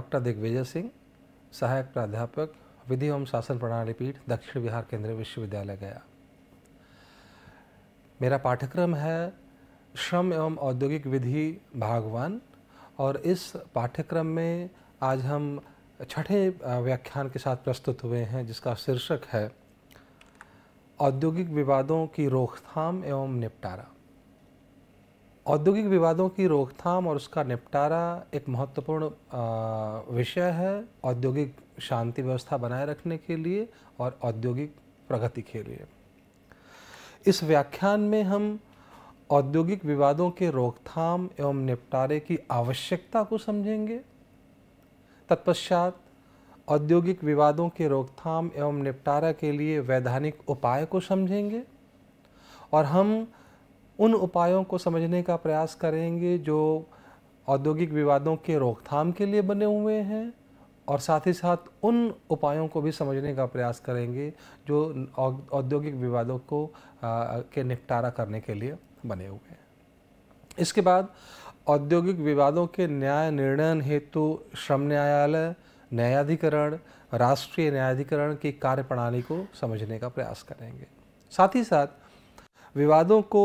doctor Digvijay Singh सहायक प्राध्यापक विधि एवं शासन प्रणाली पीठ दक्षिण बिहार केंद्रीय विश्वविद्यालय गया मेरा पाठ्यक्रम है श्रम एवं औद्योगिक विधि भागवान और इस पाठ्यक्रम में आज हम छठे व्याख्यान के साथ प्रस्तुत हुए हैं जिसका शीर्षक है औद्योगिक विवादों की रोकथाम एवं निपटारा औद्योगिक विवादों की रोकथाम और उसका निपटारा एक महत्वपूर्ण विषय है औद्योगिक शांति व्यवस्था बनाए रखने के लिए और औद्योगिक प्रगति के लिए इस व्याख्यान में हम औद्योगिक विवादों के रोकथाम एवं निपटारे की आवश्यकता को समझेंगे तत्पश्चात औद्योगिक विवादों के रोकथाम एवं निपटारा के लिए वैधानिक उपाय को समझेंगे और हम उन उपायों को समझने का प्रयास करेंगे जो औद्योगिक विवादों के रोकथाम के लिए बने हुए हैं और साथ ही साथ उन उपायों को भी समझने का प्रयास करेंगे जो औद्योगिक विवादों को आ, के निपटारा करने के लिए बने हुए हैं इसके बाद औद्योगिक विवादों के न्याय निर्णय हेतु श्रम न्यायालय न्यायाधिकरण राष्ट्रीय न्यायाधिकरण की कार्यप्रणाली को समझने का प्रयास करेंगे साथ ही साथ विवादों को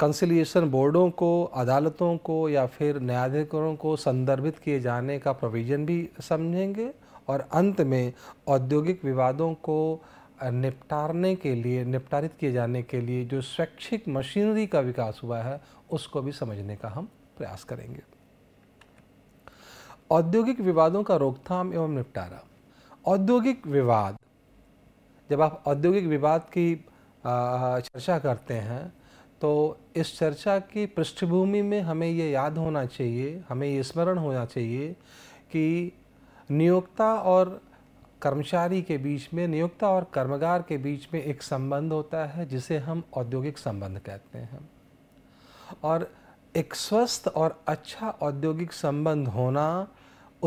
कंसिलिएशन बोर्डों को अदालतों को या फिर न्यायाधिकरणों को संदर्भित किए जाने का प्रोविज़न भी समझेंगे और अंत में औद्योगिक विवादों को निपटारने के लिए निपटारित किए जाने के लिए जो स्वैच्छिक मशीनरी का विकास हुआ है उसको भी समझने का हम प्रयास करेंगे औद्योगिक विवादों का रोकथाम एवं निपटारा औद्योगिक विवाद जब आप औद्योगिक विवाद की चर्चा करते हैं तो इस चर्चा की पृष्ठभूमि में हमें ये याद होना चाहिए हमें ये स्मरण होना चाहिए कि नियोक्ता और कर्मचारी के बीच में नियोक्ता और कर्मगार के बीच में एक संबंध होता है जिसे हम औद्योगिक संबंध कहते हैं और एक स्वस्थ और अच्छा औद्योगिक संबंध होना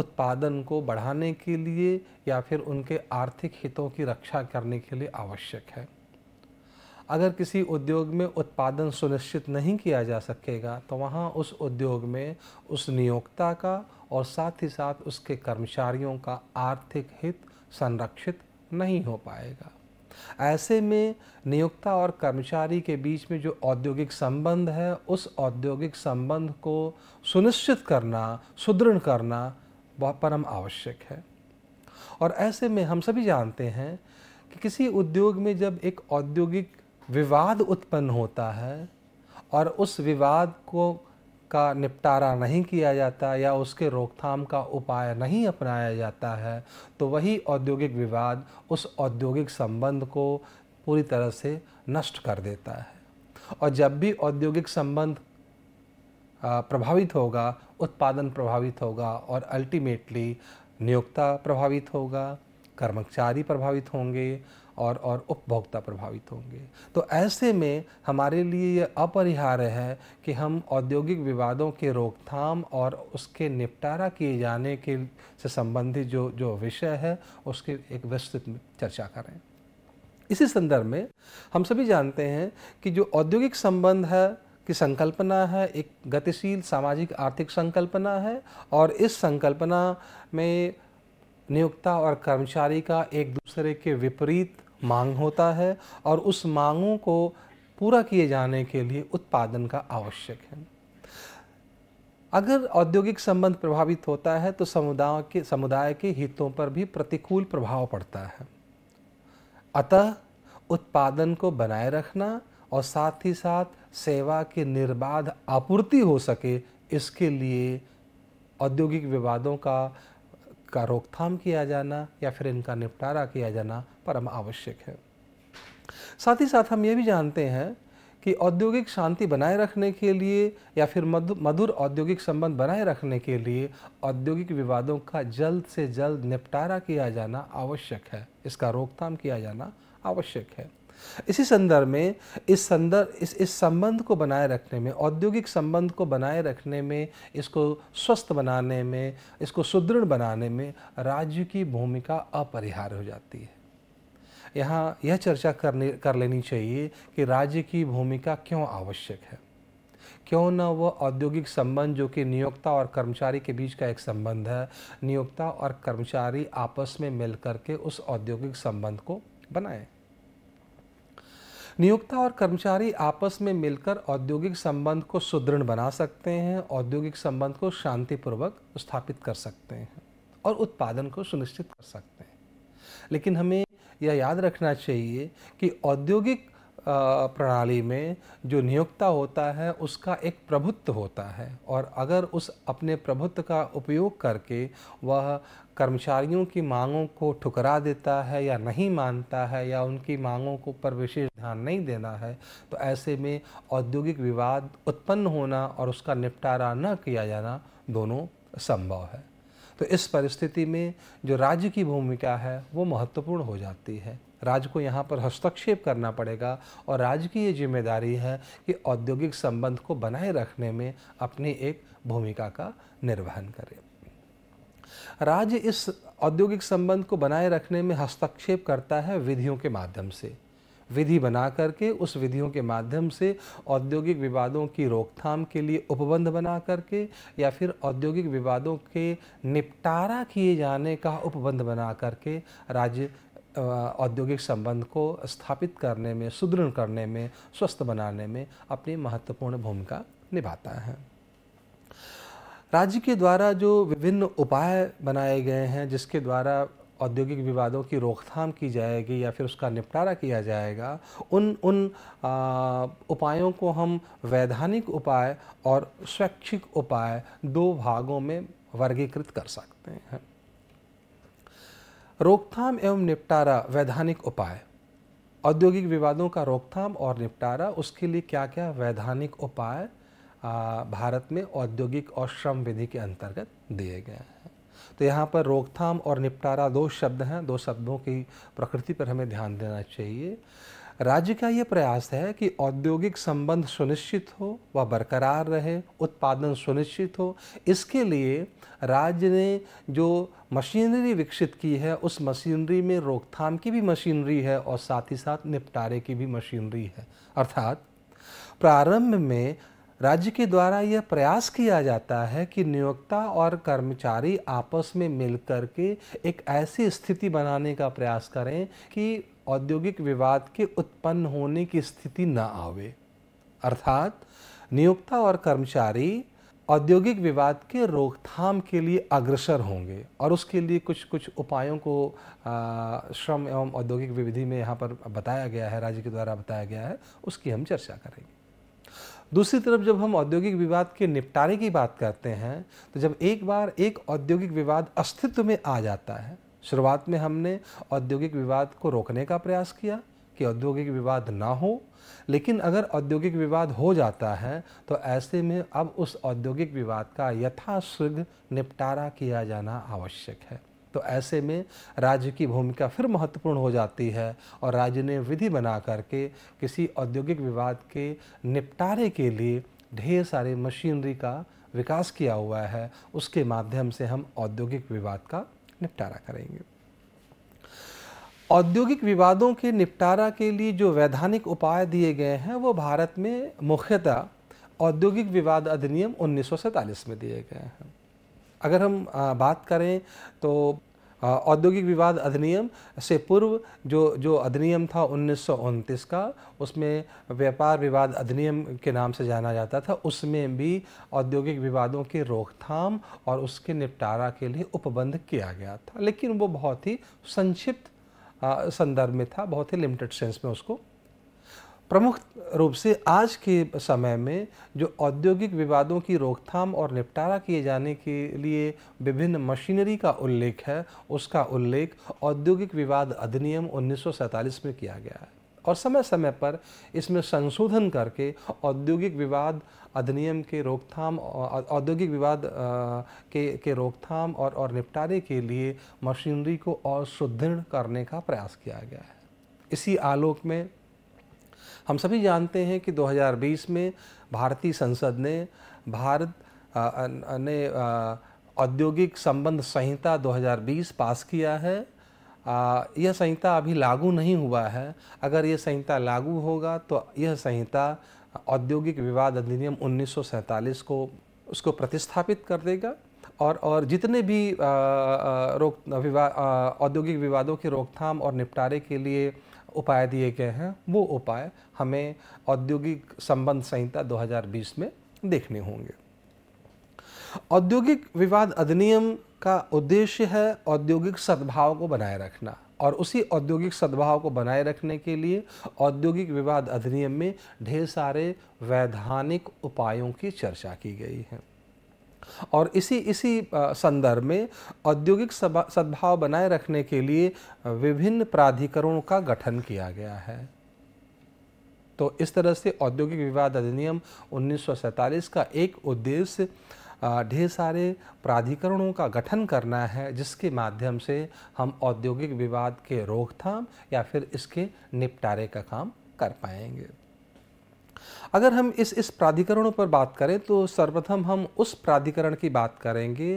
उत्पादन को बढ़ाने के लिए या फिर उनके आर्थिक हितों की रक्षा करने के लिए आवश्यक है अगर किसी उद्योग में उत्पादन सुनिश्चित नहीं किया जा सकेगा तो वहाँ उस उद्योग में उस नियोक्ता का और साथ ही साथ उसके कर्मचारियों का आर्थिक हित संरक्षित नहीं हो पाएगा ऐसे में नियोक्ता और कर्मचारी के बीच में जो औद्योगिक संबंध है उस औद्योगिक संबंध को सुनिश्चित करना सुदृढ़ करना बहुत परम आवश्यक है और ऐसे में हम सभी जानते हैं कि किसी उद्योग में जब एक औद्योगिक विवाद उत्पन्न होता है और उस विवाद को का निपटारा नहीं किया जाता या उसके रोकथाम का उपाय नहीं अपनाया जाता है तो वही औद्योगिक विवाद उस औद्योगिक संबंध को पूरी तरह से नष्ट कर देता है और जब भी औद्योगिक संबंध प्रभावित होगा उत्पादन प्रभावित होगा और अल्टीमेटली नियोक्ता प्रभावित होगा कर्मचारी प्रभावित होंगे और और उपभोक्ता प्रभावित होंगे तो ऐसे में हमारे लिए ये अपरिहार्य है कि हम औद्योगिक विवादों के रोकथाम और उसके निपटारा किए जाने के से संबंधित जो जो विषय है उसके एक विस्तृत चर्चा करें इसी संदर्भ में हम सभी जानते हैं कि जो औद्योगिक संबंध है की संकल्पना है एक गतिशील सामाजिक आर्थिक संकल्पना है और इस संकल्पना में नियोक्ता और कर्मचारी का एक दूसरे के विपरीत मांग होता है और उस मांगों को पूरा किए जाने के लिए उत्पादन का आवश्यक है अगर औद्योगिक संबंध प्रभावित होता है तो समुदाय के समुदाय के हितों पर भी प्रतिकूल प्रभाव पड़ता है अतः उत्पादन को बनाए रखना और साथ ही साथ सेवा की निर्बाध आपूर्ति हो सके इसके लिए औद्योगिक विवादों का का रोकथाम किया जाना या फिर इनका निपटारा किया जाना परम आवश्यक है साथ ही साथ हम ये भी जानते हैं कि औद्योगिक शांति बनाए रखने के लिए या फिर मधुर औद्योगिक संबंध बनाए रखने के लिए औद्योगिक विवादों का जल्द से जल्द निपटारा किया जाना आवश्यक है इसका रोकथाम किया जाना आवश्यक है इसी संदर्भ में इस संदर्भ इस इस संबंध को बनाए रखने में औद्योगिक संबंध को बनाए रखने में इसको स्वस्थ बनाने में इसको सुदृढ़ बनाने में राज्य की भूमिका अपरिहार्य हो जाती है यहाँ यह चर्चा करने कर लेनी चाहिए कि राज्य की भूमिका क्यों आवश्यक है क्यों न वह औद्योगिक संबंध जो कि नियोक्ता और कर्मचारी के बीच का एक संबंध है नियोक्ता और कर्मचारी आपस में मिलकर के उस औद्योगिक संबंध को बनाएं नियोक्ता और कर्मचारी आपस में मिलकर औद्योगिक संबंध को सुदृढ़ बना सकते हैं औद्योगिक संबंध को शांतिपूर्वक स्थापित कर सकते हैं और उत्पादन को सुनिश्चित कर सकते हैं लेकिन हमें यह याद रखना चाहिए कि औद्योगिक प्रणाली में जो नियोक्ता होता है उसका एक प्रभुत्व होता है और अगर उस अपने प्रभुत्व का उपयोग करके वह कर्मचारियों की मांगों को ठुकरा देता है या नहीं मानता है या उनकी मांगों को पर विशेष ध्यान नहीं देना है तो ऐसे में औद्योगिक विवाद उत्पन्न होना और उसका निपटारा न किया जाना दोनों संभव है तो इस परिस्थिति में जो राज्य की भूमिका है वो महत्वपूर्ण हो जाती है राज्य को यहाँ पर हस्तक्षेप करना पड़ेगा और राज्य की ये जिम्मेदारी है कि औद्योगिक संबंध को बनाए रखने में अपनी एक भूमिका का निर्वहन करें राज्य इस औद्योगिक संबंध को बनाए रखने में हस्तक्षेप करता है विधियों के माध्यम से विधि बना करके उस विधियों के माध्यम से औद्योगिक विवादों की रोकथाम के लिए उपबंध बना करके या फिर औद्योगिक विवादों के निपटारा किए जाने का उपबंध बना करके राज्य औद्योगिक संबंध को स्थापित करने में सुदृढ़ करने में स्वस्थ बनाने में अपनी महत्वपूर्ण भूमिका निभाता है राज्य के द्वारा जो विभिन्न उपाय बनाए गए हैं जिसके द्वारा औद्योगिक विवादों की रोकथाम की जाएगी या फिर उसका निपटारा किया जाएगा उन उन आ, उपायों को हम वैधानिक उपाय और स्वैच्छिक उपाय दो भागों में वर्गीकृत कर सकते हैं रोकथाम एवं निपटारा वैधानिक उपाय औद्योगिक विवादों का रोकथाम और निपटारा उसके लिए क्या क्या वैधानिक उपाय भारत में औद्योगिक और श्रम विधि के अंतर्गत दिए गए हैं तो यहाँ पर रोकथाम और निपटारा दो शब्द हैं दो शब्दों की प्रकृति पर हमें ध्यान देना चाहिए राज्य का ये प्रयास है कि औद्योगिक संबंध सुनिश्चित हो वह बरकरार रहे उत्पादन सुनिश्चित हो इसके लिए राज्य ने जो मशीनरी विकसित की है उस मशीनरी में रोकथाम की भी मशीनरी है और साथ ही साथ निपटारे की भी मशीनरी है अर्थात प्रारंभ में राज्य के द्वारा यह प्रयास किया जाता है कि नियोक्ता और कर्मचारी आपस में मिलकर के एक ऐसी स्थिति बनाने का प्रयास करें कि औद्योगिक विवाद के उत्पन्न होने की स्थिति न आवे अर्थात नियोक्ता और कर्मचारी औद्योगिक विवाद के रोकथाम के लिए अग्रसर होंगे और उसके लिए कुछ कुछ उपायों को आ, श्रम एवं औद्योगिक विधि में यहाँ पर बताया गया है राज्य के द्वारा बताया गया है उसकी हम चर्चा करेंगे दूसरी तरफ जब हम औद्योगिक विवाद के निपटारे की बात करते हैं तो जब एक बार एक औद्योगिक विवाद अस्तित्व में आ जाता है शुरुआत में हमने औद्योगिक विवाद को रोकने का प्रयास किया कि औद्योगिक विवाद ना हो लेकिन अगर औद्योगिक विवाद हो जाता है तो ऐसे में अब उस औद्योगिक विवाद का यथाशीघ्र निपटारा किया जाना आवश्यक है तो ऐसे में राज्य की भूमिका फिर महत्वपूर्ण हो जाती है और राज्य ने विधि बना करके किसी औद्योगिक विवाद के निपटारे के लिए ढेर सारे मशीनरी का विकास किया हुआ है उसके माध्यम से हम औद्योगिक विवाद का निपटारा करेंगे औद्योगिक विवादों के निपटारा के लिए जो वैधानिक उपाय दिए गए हैं वो भारत में मुख्यतः औद्योगिक विवाद अधिनियम उन्नीस में दिए गए हैं अगर हम बात करें तो औद्योगिक विवाद अधिनियम से पूर्व जो जो अधिनियम था उन्नीस का उसमें व्यापार विवाद अधिनियम के नाम से जाना जाता था उसमें भी औद्योगिक विवादों की रोकथाम और उसके निपटारा के लिए उपबंध किया गया था लेकिन वो बहुत ही संक्षिप्त संदर्भ में था बहुत ही लिमिटेड सेंस में उसको प्रमुख रूप से आज के समय में जो औद्योगिक विवादों की रोकथाम और निपटारा किए जाने के लिए विभिन्न मशीनरी का उल्लेख है उसका उल्लेख औद्योगिक विवाद अधिनियम उन्नीस में किया गया है और समय समय पर इसमें संशोधन करके औद्योगिक विवाद अधिनियम के रोकथाम औद्योगिक विवाद के के रोकथाम और और निपटारे के लिए मशीनरी को और सुदृढ़ करने का प्रयास किया गया है इसी आलोक में हम सभी जानते हैं कि 2020 में भारतीय संसद ने भारत ने औद्योगिक संबंध संहिता 2020 पास किया है यह संहिता अभी लागू नहीं हुआ है अगर यह संहिता लागू होगा तो यह संहिता औद्योगिक विवाद अधिनियम उन्नीस को उसको प्रतिस्थापित कर देगा और और जितने भी आ, रोक विवाद औद्योगिक विवादों की रोकथाम और निपटारे के लिए उपाय दिए गए हैं वो उपाय हमें औद्योगिक संबंध संहिता 2020 में देखने होंगे औद्योगिक विवाद अधिनियम का उद्देश्य है औद्योगिक सद्भाव को बनाए रखना और उसी औद्योगिक सद्भाव को बनाए रखने के लिए औद्योगिक विवाद अधिनियम में ढेर सारे वैधानिक उपायों की चर्चा की गई है और इसी इसी संदर्भ में औद्योगिक सद्भाव बनाए रखने के लिए विभिन्न प्राधिकरणों का गठन किया गया है तो इस तरह से औद्योगिक विवाद अधिनियम उन्नीस का एक उद्देश्य ढेर सारे प्राधिकरणों का गठन करना है जिसके माध्यम से हम औद्योगिक विवाद के रोकथाम या फिर इसके निपटारे का काम कर पाएंगे अगर हम इस इस प्राधिकरणों पर बात करें तो सर्वप्रथम हम उस प्राधिकरण की बात करेंगे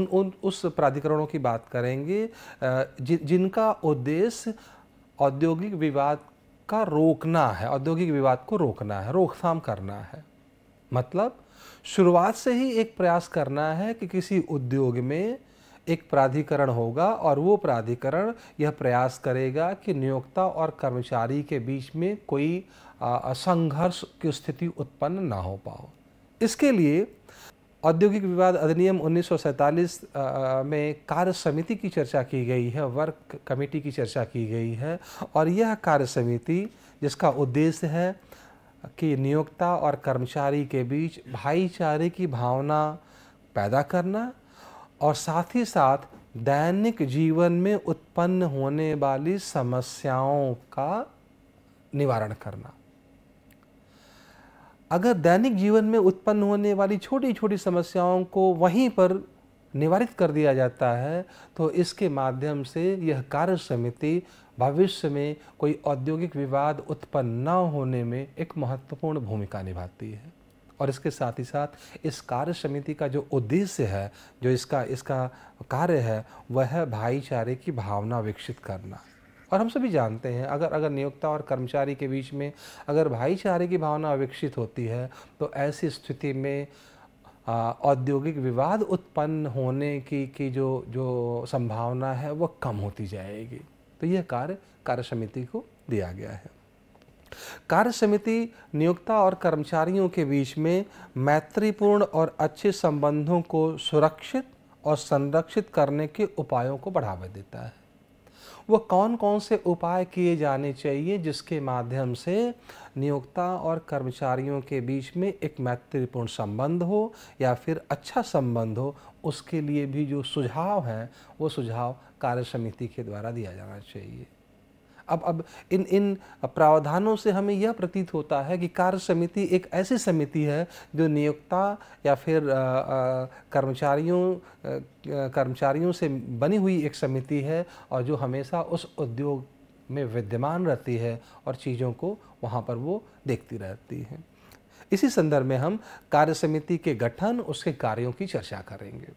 उन उन उस प्राधिकरणों की बात करेंगे जि, जिनका उद्देश्य औद्योगिक विवाद का रोकना है औद्योगिक विवाद को रोकना है रोकथाम करना है मतलब शुरुआत से ही एक प्रयास करना है कि किसी उद्योग में एक प्राधिकरण होगा और वो प्राधिकरण यह प्रयास करेगा कि नियोक्ता और कर्मचारी के बीच में कोई संघर्ष की स्थिति उत्पन्न ना हो पाओ इसके लिए औद्योगिक विवाद अधिनियम उन्नीस में कार्य समिति की चर्चा की गई है वर्क कमेटी की चर्चा की गई है और यह कार्य समिति जिसका उद्देश्य है कि नियोक्ता और कर्मचारी के बीच भाईचारे की भावना पैदा करना और साथ ही साथ दैनिक जीवन में उत्पन्न होने वाली समस्याओं का निवारण करना अगर दैनिक जीवन में उत्पन्न होने वाली छोटी छोटी समस्याओं को वहीं पर निवारित कर दिया जाता है तो इसके माध्यम से यह कार्य समिति भविष्य में कोई औद्योगिक विवाद उत्पन्न न होने में एक महत्वपूर्ण भूमिका निभाती है और इसके साथ ही साथ इस कार्य समिति का जो उद्देश्य है जो इसका इसका कार्य है वह है भाईचारे की भावना विकसित करना और हम सभी जानते हैं अगर अगर नियोक्ता और कर्मचारी के बीच में अगर भाईचारे की भावना अविकसित होती है तो ऐसी स्थिति में औद्योगिक विवाद उत्पन्न होने की की जो जो संभावना है वह कम होती जाएगी तो यह कार्य कार्य समिति को दिया गया है कार्य समिति नियोक्ता और कर्मचारियों के बीच में मैत्रीपूर्ण और अच्छे संबंधों को सुरक्षित और संरक्षित करने के उपायों को बढ़ावा देता है वह कौन कौन से उपाय किए जाने चाहिए जिसके माध्यम से नियोक्ता और कर्मचारियों के बीच में एक मैत्रीपूर्ण संबंध हो या फिर अच्छा संबंध हो उसके लिए भी जो सुझाव हैं वो सुझाव कार्य समिति के द्वारा दिया जाना चाहिए अब अब इन इन प्रावधानों से हमें यह प्रतीत होता है कि कार्य समिति एक ऐसी समिति है जो नियोक्ता या फिर कर्मचारियों कर्मचारियों से बनी हुई एक समिति है और जो हमेशा उस उद्योग में विद्यमान रहती है और चीज़ों को वहाँ पर वो देखती रहती है इसी संदर्भ में हम कार्य समिति के गठन उसके कार्यों की चर्चा करेंगे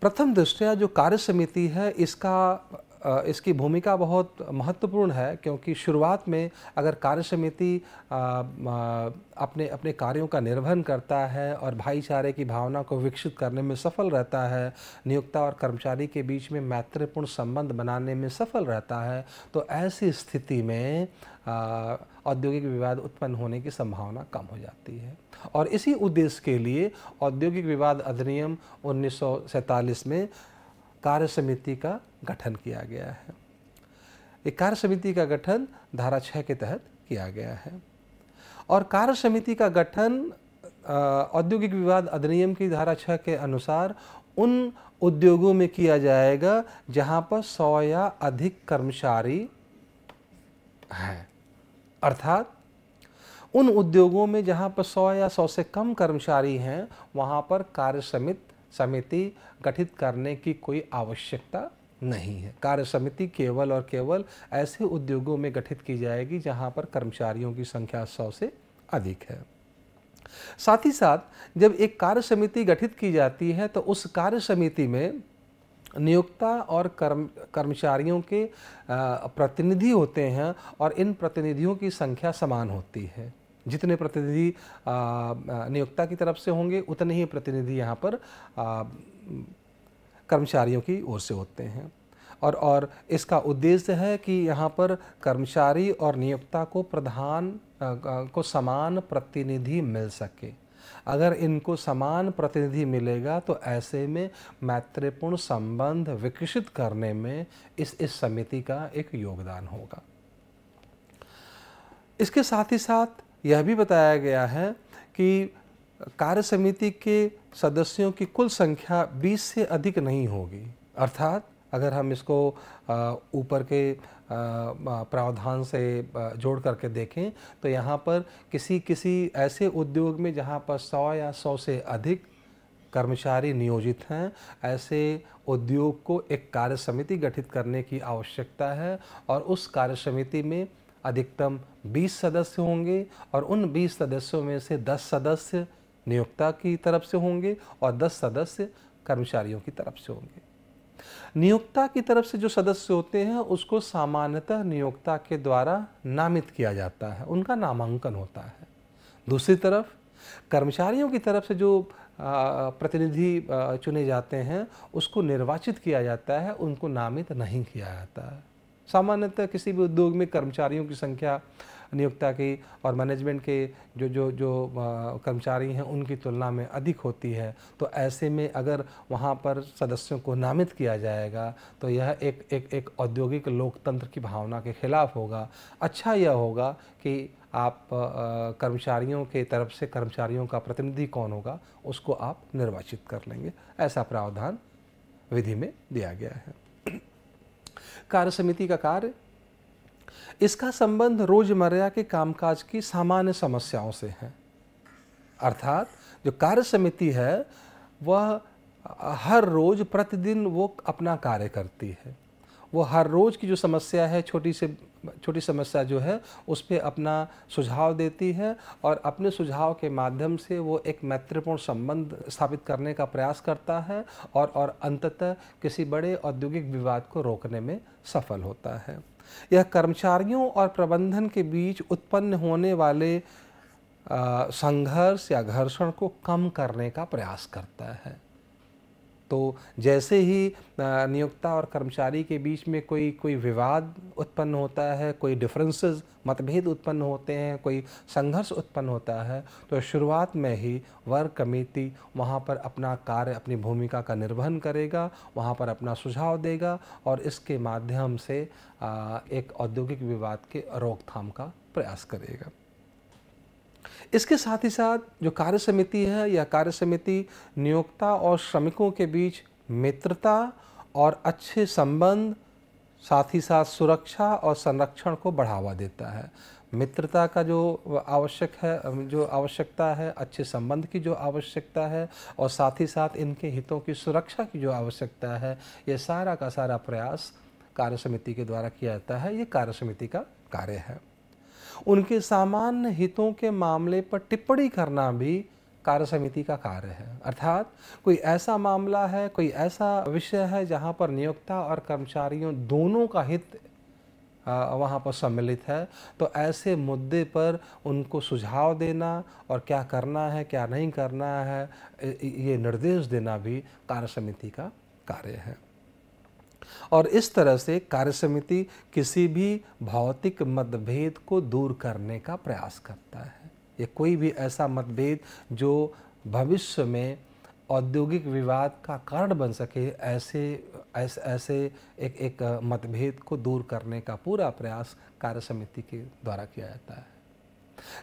प्रथम दृष्टया जो कार्य समिति है इसका इसकी भूमिका बहुत महत्वपूर्ण है क्योंकि शुरुआत में अगर कार्य समिति अपने अपने कार्यों का निर्वहन करता है और भाईचारे की भावना को विकसित करने में सफल रहता है नियोक्ता और कर्मचारी के बीच में मैत्रीपूर्ण संबंध बनाने में सफल रहता है तो ऐसी स्थिति में औद्योगिक विवाद उत्पन्न होने की संभावना कम हो जाती है और इसी उद्देश्य के लिए औद्योगिक विवाद अधिनियम उन्नीस में कार्य समिति का गठन किया गया है एक कार्य समिति का गठन धारा छः के तहत किया गया है और कार्य समिति का गठन औद्योगिक विवाद अधिनियम की धारा छः के अनुसार उन उद्योगों में किया जाएगा जहाँ पर सौ या अधिक कर्मचारी हैं अर्थात उन उद्योगों में जहाँ पर सौ या सौ से कम कर्मचारी हैं वहाँ पर कार्य समिति गठित करने की कोई आवश्यकता नहीं है कार्य समिति केवल और केवल ऐसे उद्योगों में गठित की जाएगी जहां पर कर्मचारियों की संख्या सौ से अधिक है साथ ही साथ जब एक कार्य समिति गठित की जाती है तो उस कार्य समिति में नियोक्ता और कर्म कर्मचारियों के प्रतिनिधि होते हैं और इन प्रतिनिधियों की संख्या समान होती है जितने प्रतिनिधि नियोक्ता की तरफ से होंगे उतने ही प्रतिनिधि यहाँ पर आ, कर्मचारियों की ओर से होते हैं और और इसका उद्देश्य है कि यहाँ पर कर्मचारी और नियोक्ता को प्रधान को समान प्रतिनिधि मिल सके अगर इनको समान प्रतिनिधि मिलेगा तो ऐसे में मैत्रीपूर्ण संबंध विकसित करने में इस इस समिति का एक योगदान होगा इसके साथ ही साथ यह भी बताया गया है कि कार्य समिति के सदस्यों की कुल संख्या 20 से अधिक नहीं होगी अर्थात अगर हम इसको ऊपर के प्रावधान से जोड़ करके देखें तो यहाँ पर किसी किसी ऐसे उद्योग में जहाँ पर 100 या 100 से अधिक कर्मचारी नियोजित हैं ऐसे उद्योग को एक कार्य समिति गठित करने की आवश्यकता है और उस कार्य समिति में अधिकतम 20 सदस्य होंगे और उन 20 सदस्यों में से 10 सदस्य नियोक्ता की तरफ से होंगे और 10 सदस्य कर्मचारियों की तरफ से होंगे नियोक्ता की तरफ से जो सदस्य होते हैं उसको सामान्यतः नियोक्ता के द्वारा नामित किया जाता है उनका नामांकन होता है दूसरी तरफ कर्मचारियों की तरफ से जो प्रतिनिधि चुने जाते हैं उसको निर्वाचित किया जाता है उनको नामित नहीं किया जाता है सामान्यतः किसी भी उद्योग में कर्मचारियों की संख्या नियोक्ता की और मैनेजमेंट के जो जो जो कर्मचारी हैं उनकी तुलना में अधिक होती है तो ऐसे में अगर वहाँ पर सदस्यों को नामित किया जाएगा तो यह एक एक एक औद्योगिक लोकतंत्र की भावना के खिलाफ होगा अच्छा यह होगा कि आप कर्मचारियों के तरफ से कर्मचारियों का प्रतिनिधि कौन होगा उसको आप निर्वाचित कर लेंगे ऐसा प्रावधान विधि में दिया गया है कार्य समिति का कार्य इसका संबंध रोजमर्रा के कामकाज की सामान्य समस्याओं से है अर्थात जो कार्य समिति है वह हर रोज प्रतिदिन वो अपना कार्य करती है वो हर रोज की जो समस्या है छोटी से छोटी समस्या जो है उस पर अपना सुझाव देती है और अपने सुझाव के माध्यम से वो एक मैत्रीपूर्ण संबंध स्थापित करने का प्रयास करता है और और अंततः किसी बड़े औद्योगिक विवाद को रोकने में सफल होता है यह कर्मचारियों और प्रबंधन के बीच उत्पन्न होने वाले संघर्ष या घर्षण को कम करने का प्रयास करता है तो जैसे ही नियोक्ता और कर्मचारी के बीच में कोई कोई विवाद उत्पन्न होता है कोई डिफरेंसेस मतभेद उत्पन्न होते हैं कोई संघर्ष उत्पन्न होता है तो शुरुआत में ही वर्क कमेटी वहाँ पर अपना कार्य अपनी भूमिका का निर्वहन करेगा वहाँ पर अपना सुझाव देगा और इसके माध्यम से एक औद्योगिक विवाद के रोकथाम का प्रयास करेगा इसके साथ ही साथ जो कार्य समिति है या कार्य समिति नियोक्ता और श्रमिकों के बीच मित्रता और अच्छे संबंध साथ ही साथ सुरक्षा और संरक्षण को बढ़ावा देता है मित्रता का जो आवश्यक है जो आवश्यकता है अच्छे संबंध की जो आवश्यकता है और साथ ही साथ इनके हितों की सुरक्षा की जो आवश्यकता है ये सारा का सारा प्रयास कार्य समिति के द्वारा किया जाता है ये कार्य समिति का कार्य है उनके सामान्य हितों के मामले पर टिप्पणी करना भी कार्य समिति का कार्य है अर्थात कोई ऐसा मामला है कोई ऐसा विषय है जहाँ पर नियोक्ता और कर्मचारियों दोनों का हित वहाँ पर सम्मिलित है तो ऐसे मुद्दे पर उनको सुझाव देना और क्या करना है क्या नहीं करना है ये निर्देश देना भी कार्य समिति का कार्य है और इस तरह से कार्य समिति किसी भी भौतिक मतभेद को दूर करने का प्रयास करता है ये कोई भी ऐसा मतभेद जो भविष्य में औद्योगिक विवाद का कारण बन सके ऐसे ऐसे ऐसे एक एक मतभेद को दूर करने का पूरा प्रयास कार्य समिति के द्वारा किया जाता है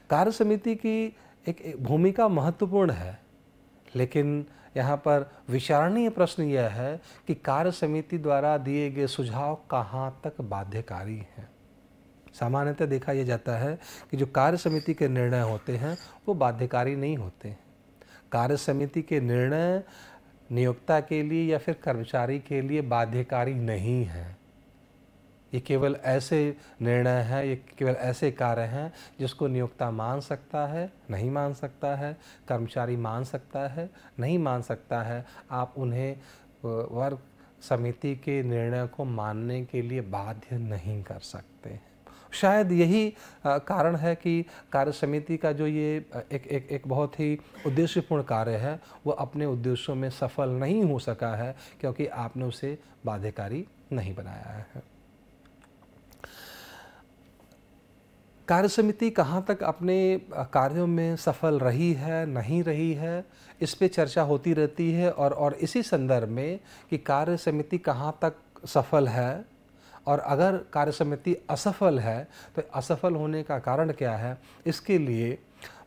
कार्य समिति की एक, एक भूमिका महत्वपूर्ण है लेकिन यहाँ पर विचारणीय प्रश्न यह है कि कार्य समिति द्वारा दिए गए सुझाव कहाँ तक बाध्यकारी हैं सामान्यतः देखा यह जाता है कि जो कार्य समिति के निर्णय होते हैं वो बाध्यकारी नहीं होते हैं कार्य समिति के निर्णय नियोक्ता के लिए या फिर कर्मचारी के लिए बाध्यकारी नहीं हैं ये केवल ऐसे निर्णय हैं ये केवल ऐसे कार्य हैं जिसको नियोक्ता मान सकता है नहीं मान सकता है कर्मचारी मान सकता है नहीं मान सकता है आप उन्हें वर्ग समिति के निर्णय को मानने के लिए बाध्य नहीं कर सकते हैं शायद यही कारण है कि कार्य समिति का जो ये एक एक एक बहुत ही उद्देश्यपूर्ण कार्य है वो अपने उद्देश्यों में सफल नहीं हो सका है क्योंकि आपने उसे बाध्यकारी नहीं बनाया है कार्य समिति कहाँ तक अपने कार्यों में सफल रही है नहीं रही है इस पे चर्चा होती रहती है और और इसी संदर्भ में कि कार्य समिति कहाँ तक सफल है और अगर कार्य समिति असफल है तो असफल होने का कारण क्या है इसके लिए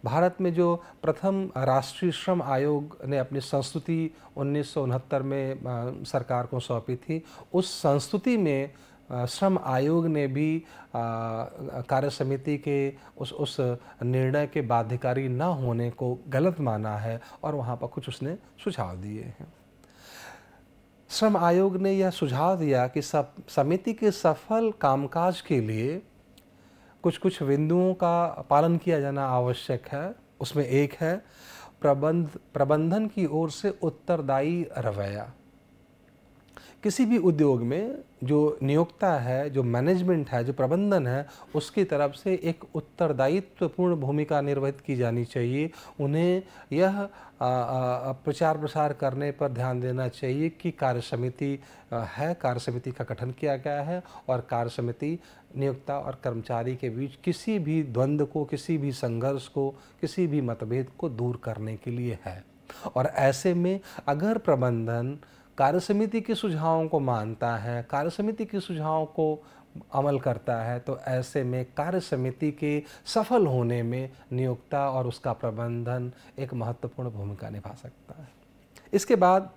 भारत में जो प्रथम राष्ट्रीय श्रम आयोग ने अपनी संस्तुति उन्नीस में सरकार को सौंपी थी उस संस्तुति में श्रम आयोग ने भी कार्य समिति के उस उस निर्णय के बाध्यकारी न होने को गलत माना है और वहाँ पर कुछ उसने सुझाव दिए हैं श्रम आयोग ने यह सुझाव दिया कि सब समिति के सफल कामकाज के लिए कुछ कुछ बिंदुओं का पालन किया जाना आवश्यक है उसमें एक है प्रबंध प्रबंधन की ओर से उत्तरदायी रवैया किसी भी उद्योग में जो नियोक्ता है जो मैनेजमेंट है जो प्रबंधन है उसकी तरफ से एक उत्तरदायित्वपूर्ण भूमिका निर्वहित की जानी चाहिए उन्हें यह प्रचार प्रसार करने पर ध्यान देना चाहिए कि कार्य समिति है कार्य समिति का गठन किया गया है और कार्य समिति नियोक्ता और कर्मचारी के बीच किसी भी द्वंद्व को किसी भी संघर्ष को किसी भी मतभेद को दूर करने के लिए है और ऐसे में अगर प्रबंधन कार्य समिति के सुझावों को मानता है कार्य समिति के सुझावों को अमल करता है तो ऐसे में कार्य समिति के सफल होने में नियोक्ता और उसका प्रबंधन एक महत्वपूर्ण भूमिका निभा सकता है इसके बाद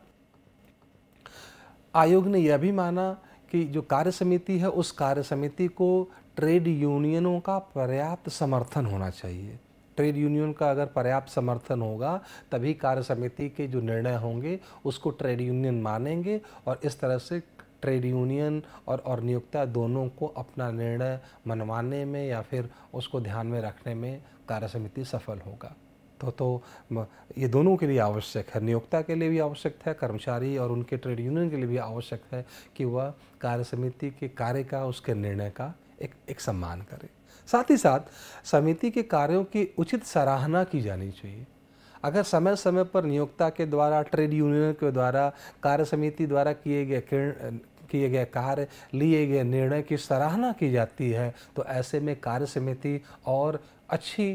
आयोग ने यह भी माना कि जो कार्य समिति है उस कार्य समिति को ट्रेड यूनियनों का पर्याप्त समर्थन होना चाहिए ट्रेड यूनियन का अगर पर्याप्त समर्थन होगा तभी कार्य समिति के जो निर्णय होंगे उसको ट्रेड यूनियन मानेंगे और इस तरह से ट्रेड यूनियन और और नियोक्ता दोनों को अपना निर्णय मनवाने में या फिर उसको ध्यान में रखने में कार्य समिति सफल होगा तो तो ये दोनों के लिए आवश्यक है नियोक्ता के लिए भी आवश्यक है कर्मचारी और उनके ट्रेड यूनियन के लिए भी आवश्यक है कि वह कार्य समिति के कार्य का उसके निर्णय का एक एक सम्मान करें साथ ही साथ समिति के कार्यों की उचित सराहना की जानी चाहिए अगर समय समय पर नियोक्ता के द्वारा ट्रेड यूनियन के द्वारा कार्य समिति द्वारा किए गए किए गए कार्य लिए गए निर्णय की सराहना की जाती है तो ऐसे में कार्य समिति और अच्छी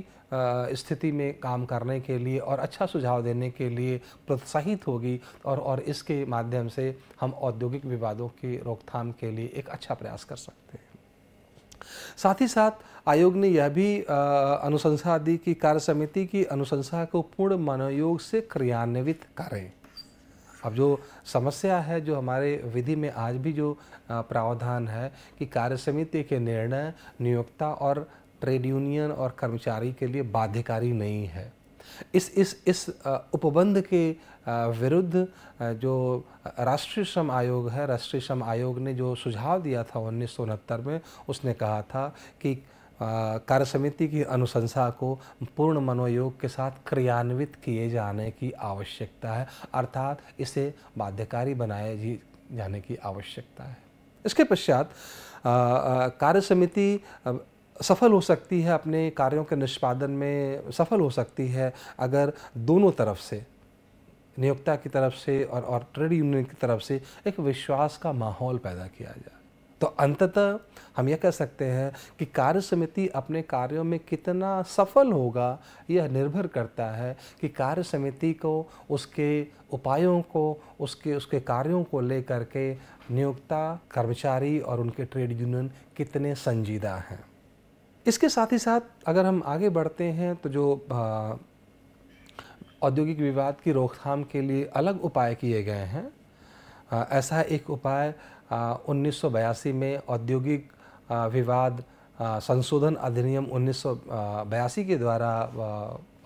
स्थिति में काम करने के लिए और अच्छा सुझाव देने के लिए प्रोत्साहित होगी और और इसके माध्यम से हम औद्योगिक विवादों की रोकथाम के लिए एक अच्छा प्रयास कर सकते हैं साथ ही साथ आयोग ने यह भी अनुशंसा दी कि कार्य समिति की अनुशंसा को पूर्ण मनोयोग से क्रियान्वित करें अब जो समस्या है जो हमारे विधि में आज भी जो प्रावधान है कि कार्य समिति के निर्णय नियोक्ता और ट्रेड यूनियन और कर्मचारी के लिए बाध्यकारी नहीं है इस इस इस उपबंध के विरुद्ध जो राष्ट्रीय श्रम आयोग है राष्ट्रीय श्रम आयोग ने जो सुझाव दिया था उन्नीस में उसने कहा था कि कार्य समिति की अनुशंसा को पूर्ण मनोयोग के साथ क्रियान्वित किए जाने की आवश्यकता है अर्थात इसे बाध्यकारी बनाए जाने की आवश्यकता है इसके पश्चात कार्य समिति सफल हो सकती है अपने कार्यों के निष्पादन में सफल हो सकती है अगर दोनों तरफ से नियोक्ता की तरफ से और और ट्रेड यूनियन की तरफ से एक विश्वास का माहौल पैदा किया जाए तो अंततः हम यह कह सकते हैं कि कार्य समिति अपने कार्यों में कितना सफल होगा यह निर्भर करता है कि कार्य समिति को उसके उपायों को उसके उसके कार्यों को लेकर के नियोक्ता कर्मचारी और उनके ट्रेड यूनियन कितने संजीदा हैं इसके साथ ही साथ अगर हम आगे बढ़ते हैं तो जो औद्योगिक विवाद की रोकथाम के लिए अलग उपाय किए गए हैं ऐसा एक उपाय उन्नीस में औद्योगिक विवाद संशोधन अधिनियम उन्नीस के द्वारा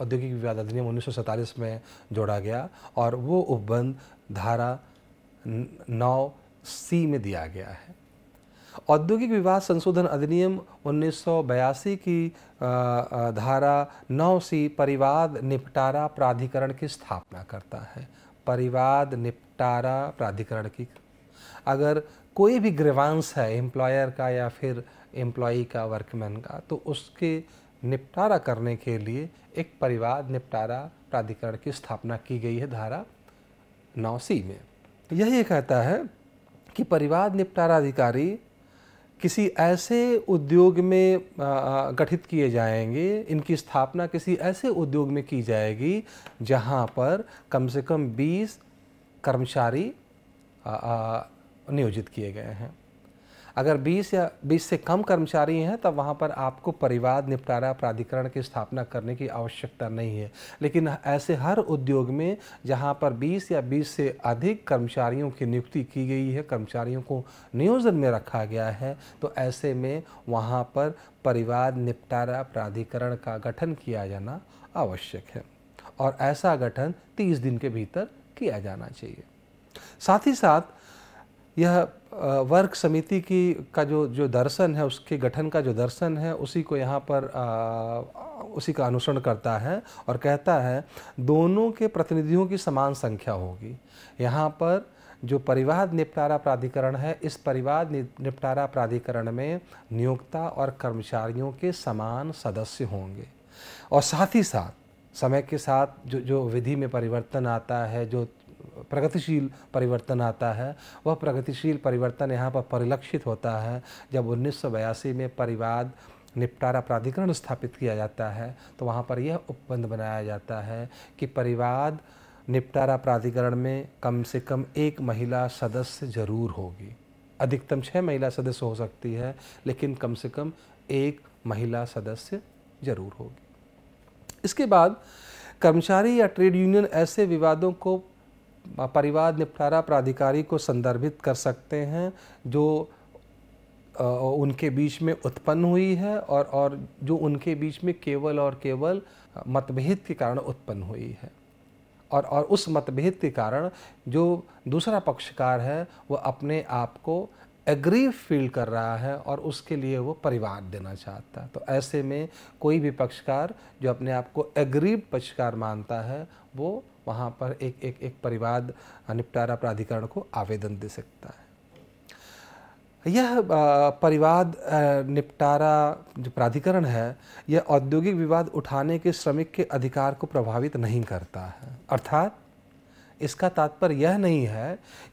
औद्योगिक विवाद अधिनियम उन्नीस में जोड़ा गया और वो उपबंध धारा नौ सी में दिया गया है औद्योगिक विवाह संशोधन अधिनियम 1982 की धारा नौ सी परिवाद निपटारा प्राधिकरण की स्थापना करता है परिवाद निपटारा प्राधिकरण की अगर कोई भी ग्रीवांस है एम्प्लॉयर का या फिर एम्प्लॉय का वर्कमैन का तो उसके निपटारा करने के लिए एक परिवाद निपटारा प्राधिकरण की स्थापना की गई है धारा नौ सी में तो यही कहता है कि परिवाद निपटारा अधिकारी किसी ऐसे उद्योग में गठित किए जाएंगे इनकी स्थापना किसी ऐसे उद्योग में की जाएगी जहां पर कम से कम 20 कर्मचारी नियोजित किए गए हैं अगर 20 या 20 से कम कर्मचारी हैं तब वहाँ पर आपको परिवार निपटारा प्राधिकरण की स्थापना करने की आवश्यकता नहीं है लेकिन ऐसे हर उद्योग में जहाँ पर 20 या 20 से अधिक कर्मचारियों की नियुक्ति की गई है कर्मचारियों को नियोजन में रखा गया है तो ऐसे में वहाँ पर परिवार निपटारा प्राधिकरण का गठन किया जाना आवश्यक है और ऐसा गठन 30 दिन के भीतर किया जाना चाहिए साथ ही साथ यह वर्क समिति की का जो जो दर्शन है उसके गठन का जो दर्शन है उसी को यहाँ पर उसी का अनुसरण करता है और कहता है दोनों के प्रतिनिधियों की समान संख्या होगी यहाँ पर जो परिवाद निपटारा प्राधिकरण है इस परिवाद निपटारा प्राधिकरण में नियोक्ता और कर्मचारियों के समान सदस्य होंगे और साथ ही साथ समय के साथ जो जो विधि में परिवर्तन आता है जो प्रगतिशील परिवर्तन आता है वह प्रगतिशील परिवर्तन यहाँ पर परिलक्षित होता है जब उन्नीस में परिवाद निपटारा प्राधिकरण स्थापित किया जाता है तो वहाँ पर यह उपबंध बनाया जाता है कि परिवाद निपटारा प्राधिकरण में कम से कम एक महिला सदस्य जरूर होगी अधिकतम छः महिला सदस्य हो सकती है लेकिन कम से कम एक महिला सदस्य जरूर होगी इसके बाद कर्मचारी या ट्रेड यूनियन ऐसे विवादों को परिवार निपटारा प्राधिकारी को संदर्भित कर सकते हैं जो उनके बीच में उत्पन्न हुई है और और जो उनके बीच में केवल और केवल मतभेद के कारण उत्पन्न हुई है और और उस मतभेद के कारण जो दूसरा पक्षकार है वो अपने आप को एग्रीव फील कर रहा है और उसके लिए वो परिवार देना चाहता है तो ऐसे में कोई भी पक्षकार जो अपने आप को एग्रीव पक्षकार मानता है वो वहाँ पर एक एक एक परिवाद निपटारा प्राधिकरण को आवेदन दे सकता है यह परिवाद निपटारा जो प्राधिकरण है यह औद्योगिक विवाद उठाने के श्रमिक के अधिकार को प्रभावित नहीं करता है अर्थात इसका तात्पर्य यह नहीं है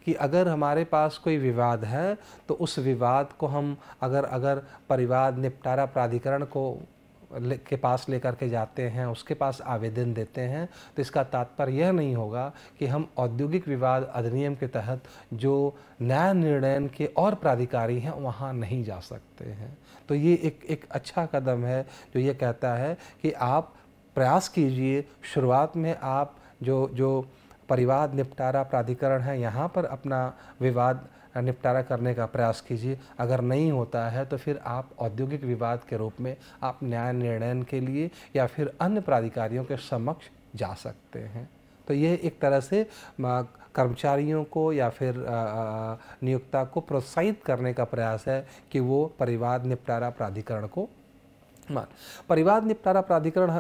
कि अगर हमारे पास कोई विवाद है तो उस विवाद को हम अगर अगर परिवाद निपटारा प्राधिकरण को के पास लेकर के जाते हैं उसके पास आवेदन देते हैं तो इसका तात्पर्य यह नहीं होगा कि हम औद्योगिक विवाद अधिनियम के तहत जो न्याय निर्णयन के और प्राधिकारी हैं वहाँ नहीं जा सकते हैं तो ये एक एक अच्छा कदम है जो ये कहता है कि आप प्रयास कीजिए शुरुआत में आप जो जो परिवाद निपटारा प्राधिकरण है यहाँ पर अपना विवाद निपटारा करने का प्रयास कीजिए अगर नहीं होता है तो फिर आप औद्योगिक विवाद के रूप में आप न्याय निर्णय के लिए या फिर अन्य प्राधिकारियों के समक्ष जा सकते हैं तो यह एक तरह से कर्मचारियों को या फिर नियोक्ता को प्रोत्साहित करने का प्रयास है कि वो परिवाद निपटारा प्राधिकरण को मान परिवाद निपटारा प्राधिकरण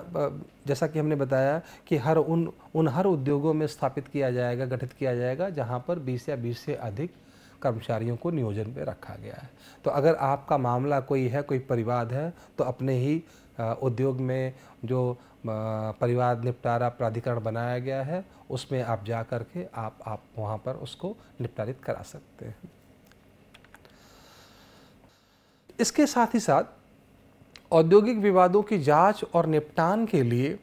जैसा कि हमने बताया कि हर उन उन हर उद्योगों में स्थापित किया जाएगा गठित किया जाएगा जहाँ पर 20 या 20 से अधिक कर्मचारियों को नियोजन पे रखा गया है तो अगर आपका मामला कोई है कोई परिवाद है तो अपने ही उद्योग में जो परिवार निपटारा प्राधिकरण बनाया गया है उसमें आप जा कर के आप आप वहाँ पर उसको निपटारित करा सकते हैं इसके साथ ही साथ औद्योगिक विवादों की जांच और निपटान के लिए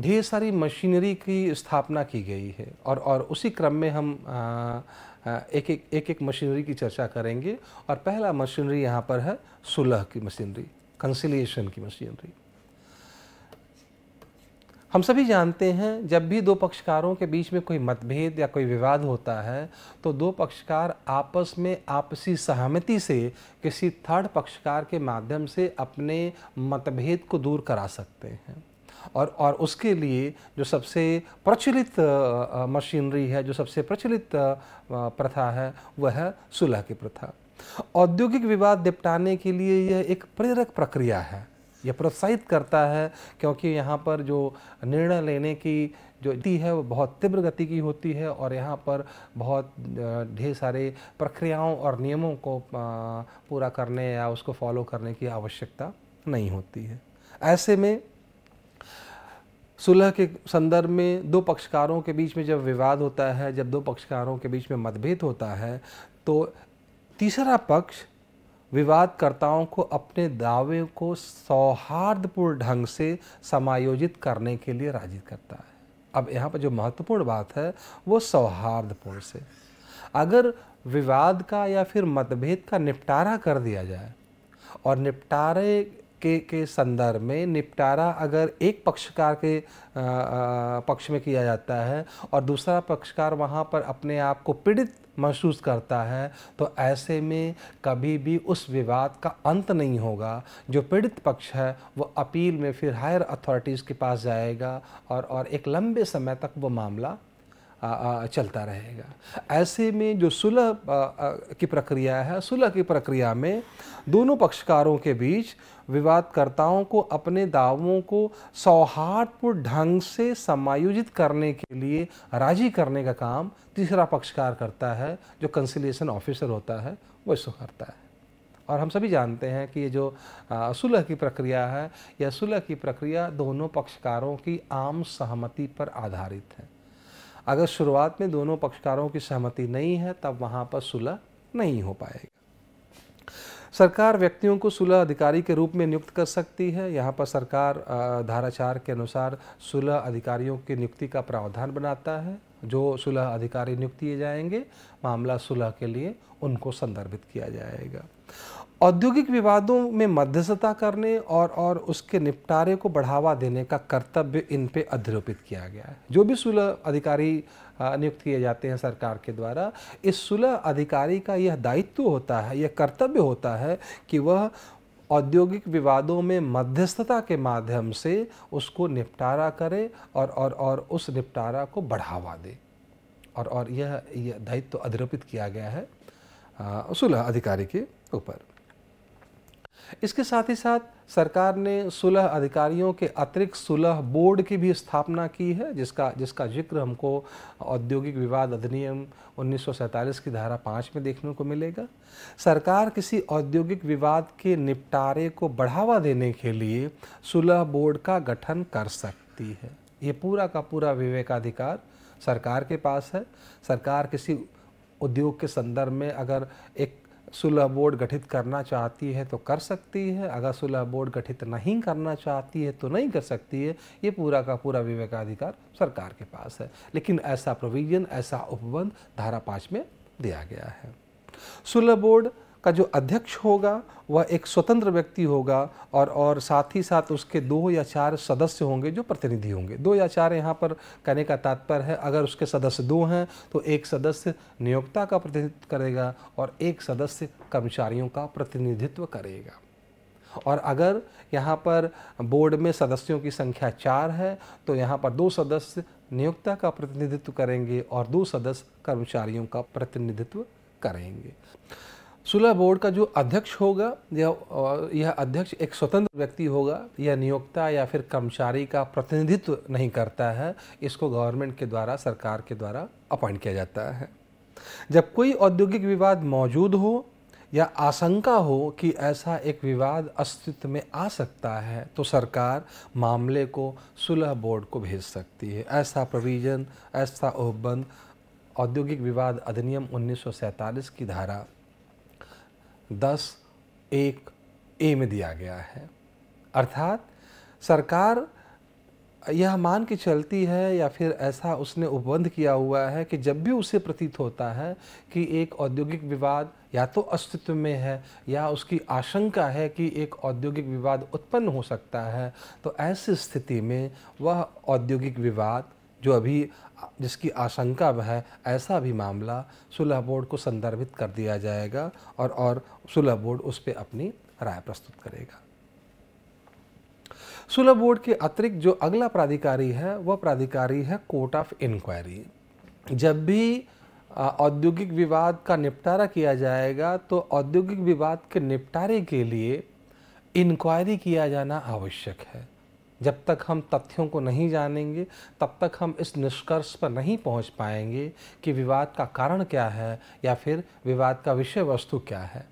ढेर सारी मशीनरी की स्थापना की गई है और और उसी क्रम में हम आ, एक एक एक एक मशीनरी की चर्चा करेंगे और पहला मशीनरी यहाँ पर है सुलह की मशीनरी कंसिलिएशन की मशीनरी हम सभी जानते हैं जब भी दो पक्षकारों के बीच में कोई मतभेद या कोई विवाद होता है तो दो पक्षकार आपस में आपसी सहमति से किसी थर्ड पक्षकार के माध्यम से अपने मतभेद को दूर करा सकते हैं और और उसके लिए जो सबसे प्रचलित मशीनरी है जो सबसे प्रचलित प्रथा है वह है सुलह की प्रथा औद्योगिक विवाद निपटाने के लिए यह एक प्रेरक प्रक्रिया है यह प्रोत्साहित करता है क्योंकि यहाँ पर जो निर्णय लेने की जो गति है वो बहुत तीव्र गति की होती है और यहाँ पर बहुत ढेर सारे प्रक्रियाओं और नियमों को पूरा करने या उसको फॉलो करने की आवश्यकता नहीं होती है ऐसे में सुलह के संदर्भ में दो पक्षकारों के बीच में जब विवाद होता है जब दो पक्षकारों के बीच में मतभेद होता है तो तीसरा पक्ष विवादकर्ताओं को अपने दावे को सौहार्दपूर्ण ढंग से समायोजित करने के लिए राजी करता है अब यहाँ पर जो महत्वपूर्ण बात है वो सौहार्दपूर्ण से अगर विवाद का या फिर मतभेद का निपटारा कर दिया जाए और निपटारे के के संदर्भ में निपटारा अगर एक पक्षकार के पक्ष में किया जाता है और दूसरा पक्षकार वहाँ पर अपने आप को पीड़ित महसूस करता है तो ऐसे में कभी भी उस विवाद का अंत नहीं होगा जो पीड़ित पक्ष है वो अपील में फिर हायर अथॉरिटीज़ के पास जाएगा और और एक लंबे समय तक वो मामला आ, आ, चलता रहेगा ऐसे में जो सुलह की प्रक्रिया है सुलह की प्रक्रिया में दोनों पक्षकारों के बीच विवादकर्ताओं को अपने दावों को सौहार्दपूर्ण ढंग से समायोजित करने के लिए राजी करने का काम तीसरा पक्षकार करता है जो कंसिलेशन ऑफिसर होता है वो इसको करता है और हम सभी जानते हैं कि ये जो सुलह की प्रक्रिया है यह सुलह की प्रक्रिया दोनों पक्षकारों की आम सहमति पर आधारित है अगर शुरुआत में दोनों पक्षकारों की सहमति नहीं है तब वहाँ पर सुलह नहीं हो पाएगा सरकार व्यक्तियों को सुलह अधिकारी के रूप में नियुक्त कर सकती है यहाँ पर सरकार धाराचार के अनुसार सुलह अधिकारियों की नियुक्ति का प्रावधान बनाता है जो सुलह अधिकारी नियुक्त किए जाएंगे मामला सुलह के लिए उनको संदर्भित किया जाएगा औद्योगिक विवादों में मध्यस्थता करने और और उसके निपटारे को बढ़ावा देने का कर्तव्य इन पे अधिरोपित किया गया है जो भी सुलह अधिकारी हाँ, नियुक्त किए जाते हैं सरकार के द्वारा इस सुलह अधिकारी का यह दायित्व होता है यह कर्तव्य होता है कि वह औद्योगिक विवादों में मध्यस्थता के माध्यम से उसको निपटारा करे और और और उस निपटारा को बढ़ावा दे और और यह यह दायित्व तो अधिरोपित किया गया है सुलह अधिकारी के ऊपर इसके साथ ही साथ सरकार ने सुलह अधिकारियों के अतिरिक्त सुलह बोर्ड की भी स्थापना की है जिसका जिसका जिक्र हमको औद्योगिक विवाद अधिनियम 1947 की धारा पाँच में देखने को मिलेगा सरकार किसी औद्योगिक विवाद के निपटारे को बढ़ावा देने के लिए सुलह बोर्ड का गठन कर सकती है ये पूरा का पूरा विवेकाधिकार सरकार के पास है सरकार किसी उद्योग के संदर्भ में अगर एक सुलह बोर्ड गठित करना चाहती है तो कर सकती है अगर सुलह बोर्ड गठित नहीं करना चाहती है तो नहीं कर सकती है ये पूरा का पूरा विवेकाधिकार सरकार के पास है लेकिन ऐसा प्रोविजन ऐसा उपबंध धारा पाँच में दिया गया है सुलह बोर्ड का जो अध्यक्ष होगा वह एक स्वतंत्र व्यक्ति होगा और और साथ ही साथ उसके दो या चार सदस्य होंगे जो प्रतिनिधि होंगे दो या चार यहाँ पर कहने का तात्पर्य है अगर उसके सदस्य दो हैं तो एक सदस्य नियोक्ता का प्रतिनिधित्व करेगा और एक सदस्य कर्मचारियों का प्रतिनिधित्व करेगा और अगर यहाँ पर बोर्ड में सदस्यों की संख्या चार है तो यहाँ पर दो सदस्य नियोक्ता का प्रतिनिधित्व करेंगे और दो सदस्य कर्मचारियों का प्रतिनिधित्व करेंगे सुलह बोर्ड का जो अध्यक्ष होगा या यह अध्यक्ष एक स्वतंत्र व्यक्ति होगा यह नियोक्ता या फिर कर्मचारी का प्रतिनिधित्व नहीं करता है इसको गवर्नमेंट के द्वारा सरकार के द्वारा अपॉइंट किया जाता है जब कोई औद्योगिक विवाद मौजूद हो या आशंका हो कि ऐसा एक विवाद अस्तित्व में आ सकता है तो सरकार मामले को सुलह बोर्ड को भेज सकती है ऐसा प्रोविज़न ऐसा उपबंध औद्योगिक विवाद अधिनियम 1947 की धारा दस एक ए में दिया गया है अर्थात सरकार यह मान के चलती है या फिर ऐसा उसने उपबंध किया हुआ है कि जब भी उसे प्रतीत होता है कि एक औद्योगिक विवाद या तो अस्तित्व में है या उसकी आशंका है कि एक औद्योगिक विवाद उत्पन्न हो सकता है तो ऐसी स्थिति में वह औद्योगिक विवाद जो अभी जिसकी आशंका वह है ऐसा भी मामला सुलह बोर्ड को संदर्भित कर दिया जाएगा और और सुलह बोर्ड उस पर अपनी राय प्रस्तुत करेगा सुलह बोर्ड के अतिरिक्त जो अगला प्राधिकारी है वह प्राधिकारी है कोर्ट ऑफ इंक्वायरी जब भी औद्योगिक विवाद का निपटारा किया जाएगा तो औद्योगिक विवाद के निपटारे के लिए इंक्वायरी किया जाना आवश्यक है जब तक हम तथ्यों को नहीं जानेंगे तब तक हम इस निष्कर्ष पर नहीं पहुंच पाएंगे कि विवाद का कारण क्या है या फिर विवाद का विषय वस्तु क्या है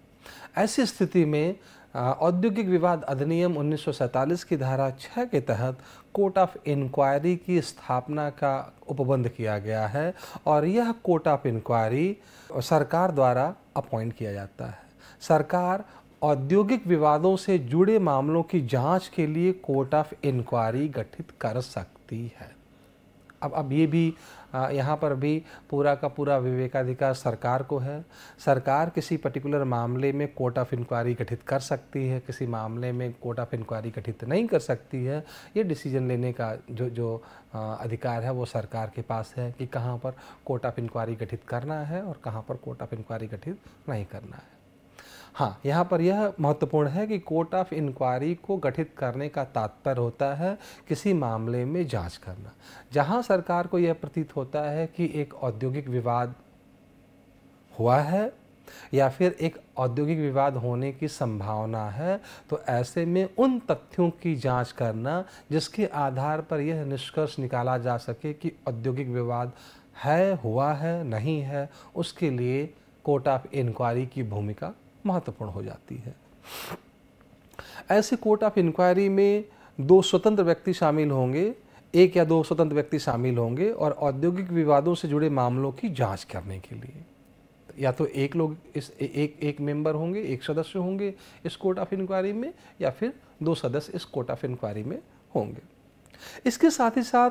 ऐसी स्थिति में औद्योगिक विवाद अधिनियम 1947 की धारा 6 के तहत कोर्ट ऑफ इंक्वायरी की स्थापना का उपबंध किया गया है और यह कोर्ट ऑफ इंक्वायरी सरकार द्वारा अपॉइंट किया जाता है सरकार औद्योगिक विवादों से जुड़े मामलों की जांच के लिए कोर्ट ऑफ इंक्वायरी गठित कर सकती है अब अब ये भी यहाँ पर भी पूरा का पूरा विवेकाधिकार सरकार को है सरकार किसी पर्टिकुलर मामले में कोर्ट ऑफ इंक्वायरी गठित कर सकती है किसी मामले में कोर्ट ऑफ इंक्वायरी गठित नहीं कर सकती है ये डिसीजन लेने का जो जो अधिकार है वो सरकार के पास है कि कहाँ पर कोर्ट ऑफ इंक्वायरी गठित करना है और कहाँ पर कोर्ट ऑफ इंक्वायरी गठित नहीं करना है हाँ यहाँ पर यह महत्वपूर्ण है कि कोर्ट ऑफ इंक्वायरी को गठित करने का तात्पर्य होता है किसी मामले में जांच करना जहाँ सरकार को यह प्रतीत होता है कि एक औद्योगिक विवाद हुआ है या फिर एक औद्योगिक विवाद होने की संभावना है तो ऐसे में उन तथ्यों की जांच करना जिसके आधार पर यह निष्कर्ष निकाला जा सके कि औद्योगिक विवाद है हुआ है नहीं है उसके लिए कोर्ट ऑफ इंक्वायरी की भूमिका महत्वपूर्ण हो जाती है ऐसे कोर्ट ऑफ इंक्वायरी में दो स्वतंत्र व्यक्ति शामिल होंगे एक या दो स्वतंत्र व्यक्ति शामिल होंगे और औद्योगिक विवादों से जुड़े मामलों की जांच करने के लिए या तो एक लोग इस ए, एक एक मेंबर होंगे एक सदस्य होंगे इस कोर्ट ऑफ इंक्वायरी में या फिर दो सदस्य इस कोर्ट ऑफ इंक्वायरी में होंगे इसके साथ ही साथ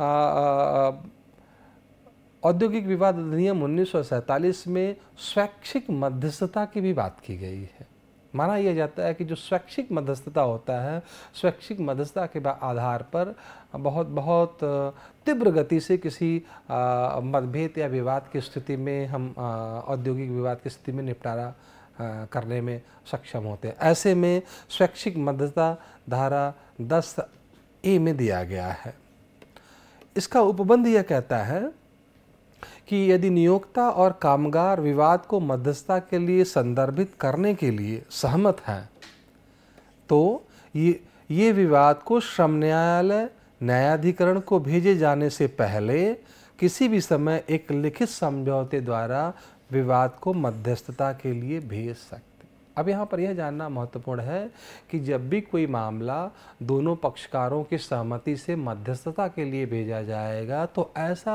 आ, आ, औद्योगिक विवाद अधिनियम उन्नीस में स्वैच्छिक मध्यस्थता की भी बात की गई है माना यह जाता है कि जो स्वैच्छिक मध्यस्थता होता है स्वैच्छिक मध्यस्थता के आधार पर बहुत बहुत तीव्र गति से किसी मतभेद या विवाद की स्थिति में हम औद्योगिक विवाद की स्थिति में निपटारा करने में सक्षम होते हैं ऐसे में स्वैच्छिक मध्यस्थता धारा दस ए में दिया गया है इसका उपबंध यह कहता है कि यदि नियोक्ता और कामगार विवाद को मध्यस्थता के लिए संदर्भित करने के लिए सहमत हैं तो ये ये विवाद को श्रम न्यायालय न्यायाधिकरण को भेजे जाने से पहले किसी भी समय एक लिखित समझौते द्वारा विवाद को मध्यस्थता के लिए भेज सकते अब यहाँ पर यह जानना महत्वपूर्ण है कि जब भी कोई मामला दोनों पक्षकारों की सहमति से मध्यस्थता के लिए भेजा जाएगा तो ऐसा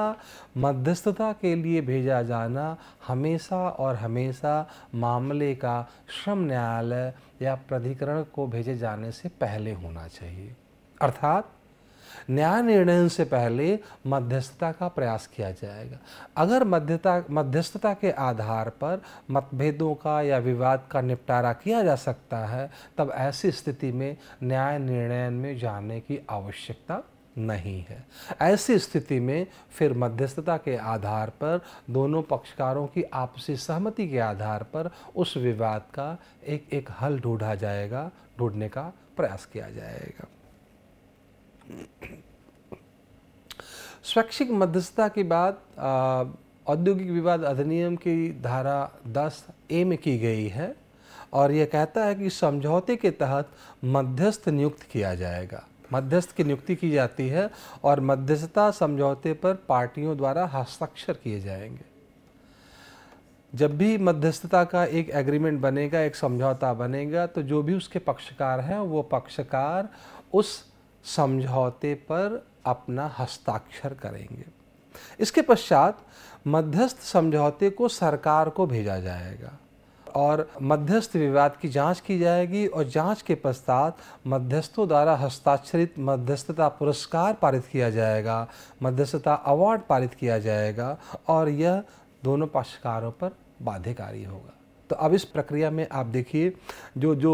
मध्यस्थता के लिए भेजा जाना हमेशा और हमेशा मामले का श्रम न्यायालय या प्राधिकरण को भेजे जाने से पहले होना चाहिए अर्थात न्याय निर्णय से पहले मध्यस्थता का प्रयास किया जाएगा अगर मध्यता मध्यस्थता के आधार पर मतभेदों का या विवाद का निपटारा किया जा सकता है तब ऐसी स्थिति में न्याय निर्णय में जाने की आवश्यकता नहीं है ऐसी स्थिति में फिर मध्यस्थता के आधार पर दोनों पक्षकारों की आपसी सहमति के आधार पर उस विवाद का एक एक हल ढूंढा जाएगा ढूंढने का प्रयास किया जाएगा स्वैच्छिक मध्यस्थता की बात औद्योगिक विवाद अधिनियम की धारा 10 ए में की गई है और यह कहता है कि समझौते के तहत मध्यस्थ नियुक्त किया जाएगा मध्यस्थ की नियुक्ति की जाती है और मध्यस्थता समझौते पर पार्टियों द्वारा हस्ताक्षर किए जाएंगे जब भी मध्यस्थता का एक एग्रीमेंट बनेगा एक समझौता बनेगा तो जो भी उसके पक्षकार हैं वो पक्षकार उस समझौते पर अपना हस्ताक्षर करेंगे इसके पश्चात मध्यस्थ समझौते को सरकार को भेजा जाएगा और मध्यस्थ विवाद की जांच की जाएगी और जांच के पश्चात मध्यस्थों द्वारा हस्ताक्षरित मध्यस्थता पुरस्कार पारित किया जाएगा मध्यस्थता अवार्ड पारित किया जाएगा और यह दोनों पक्षकारों पर बाध्यकारी होगा तो अब इस प्रक्रिया में आप देखिए जो जो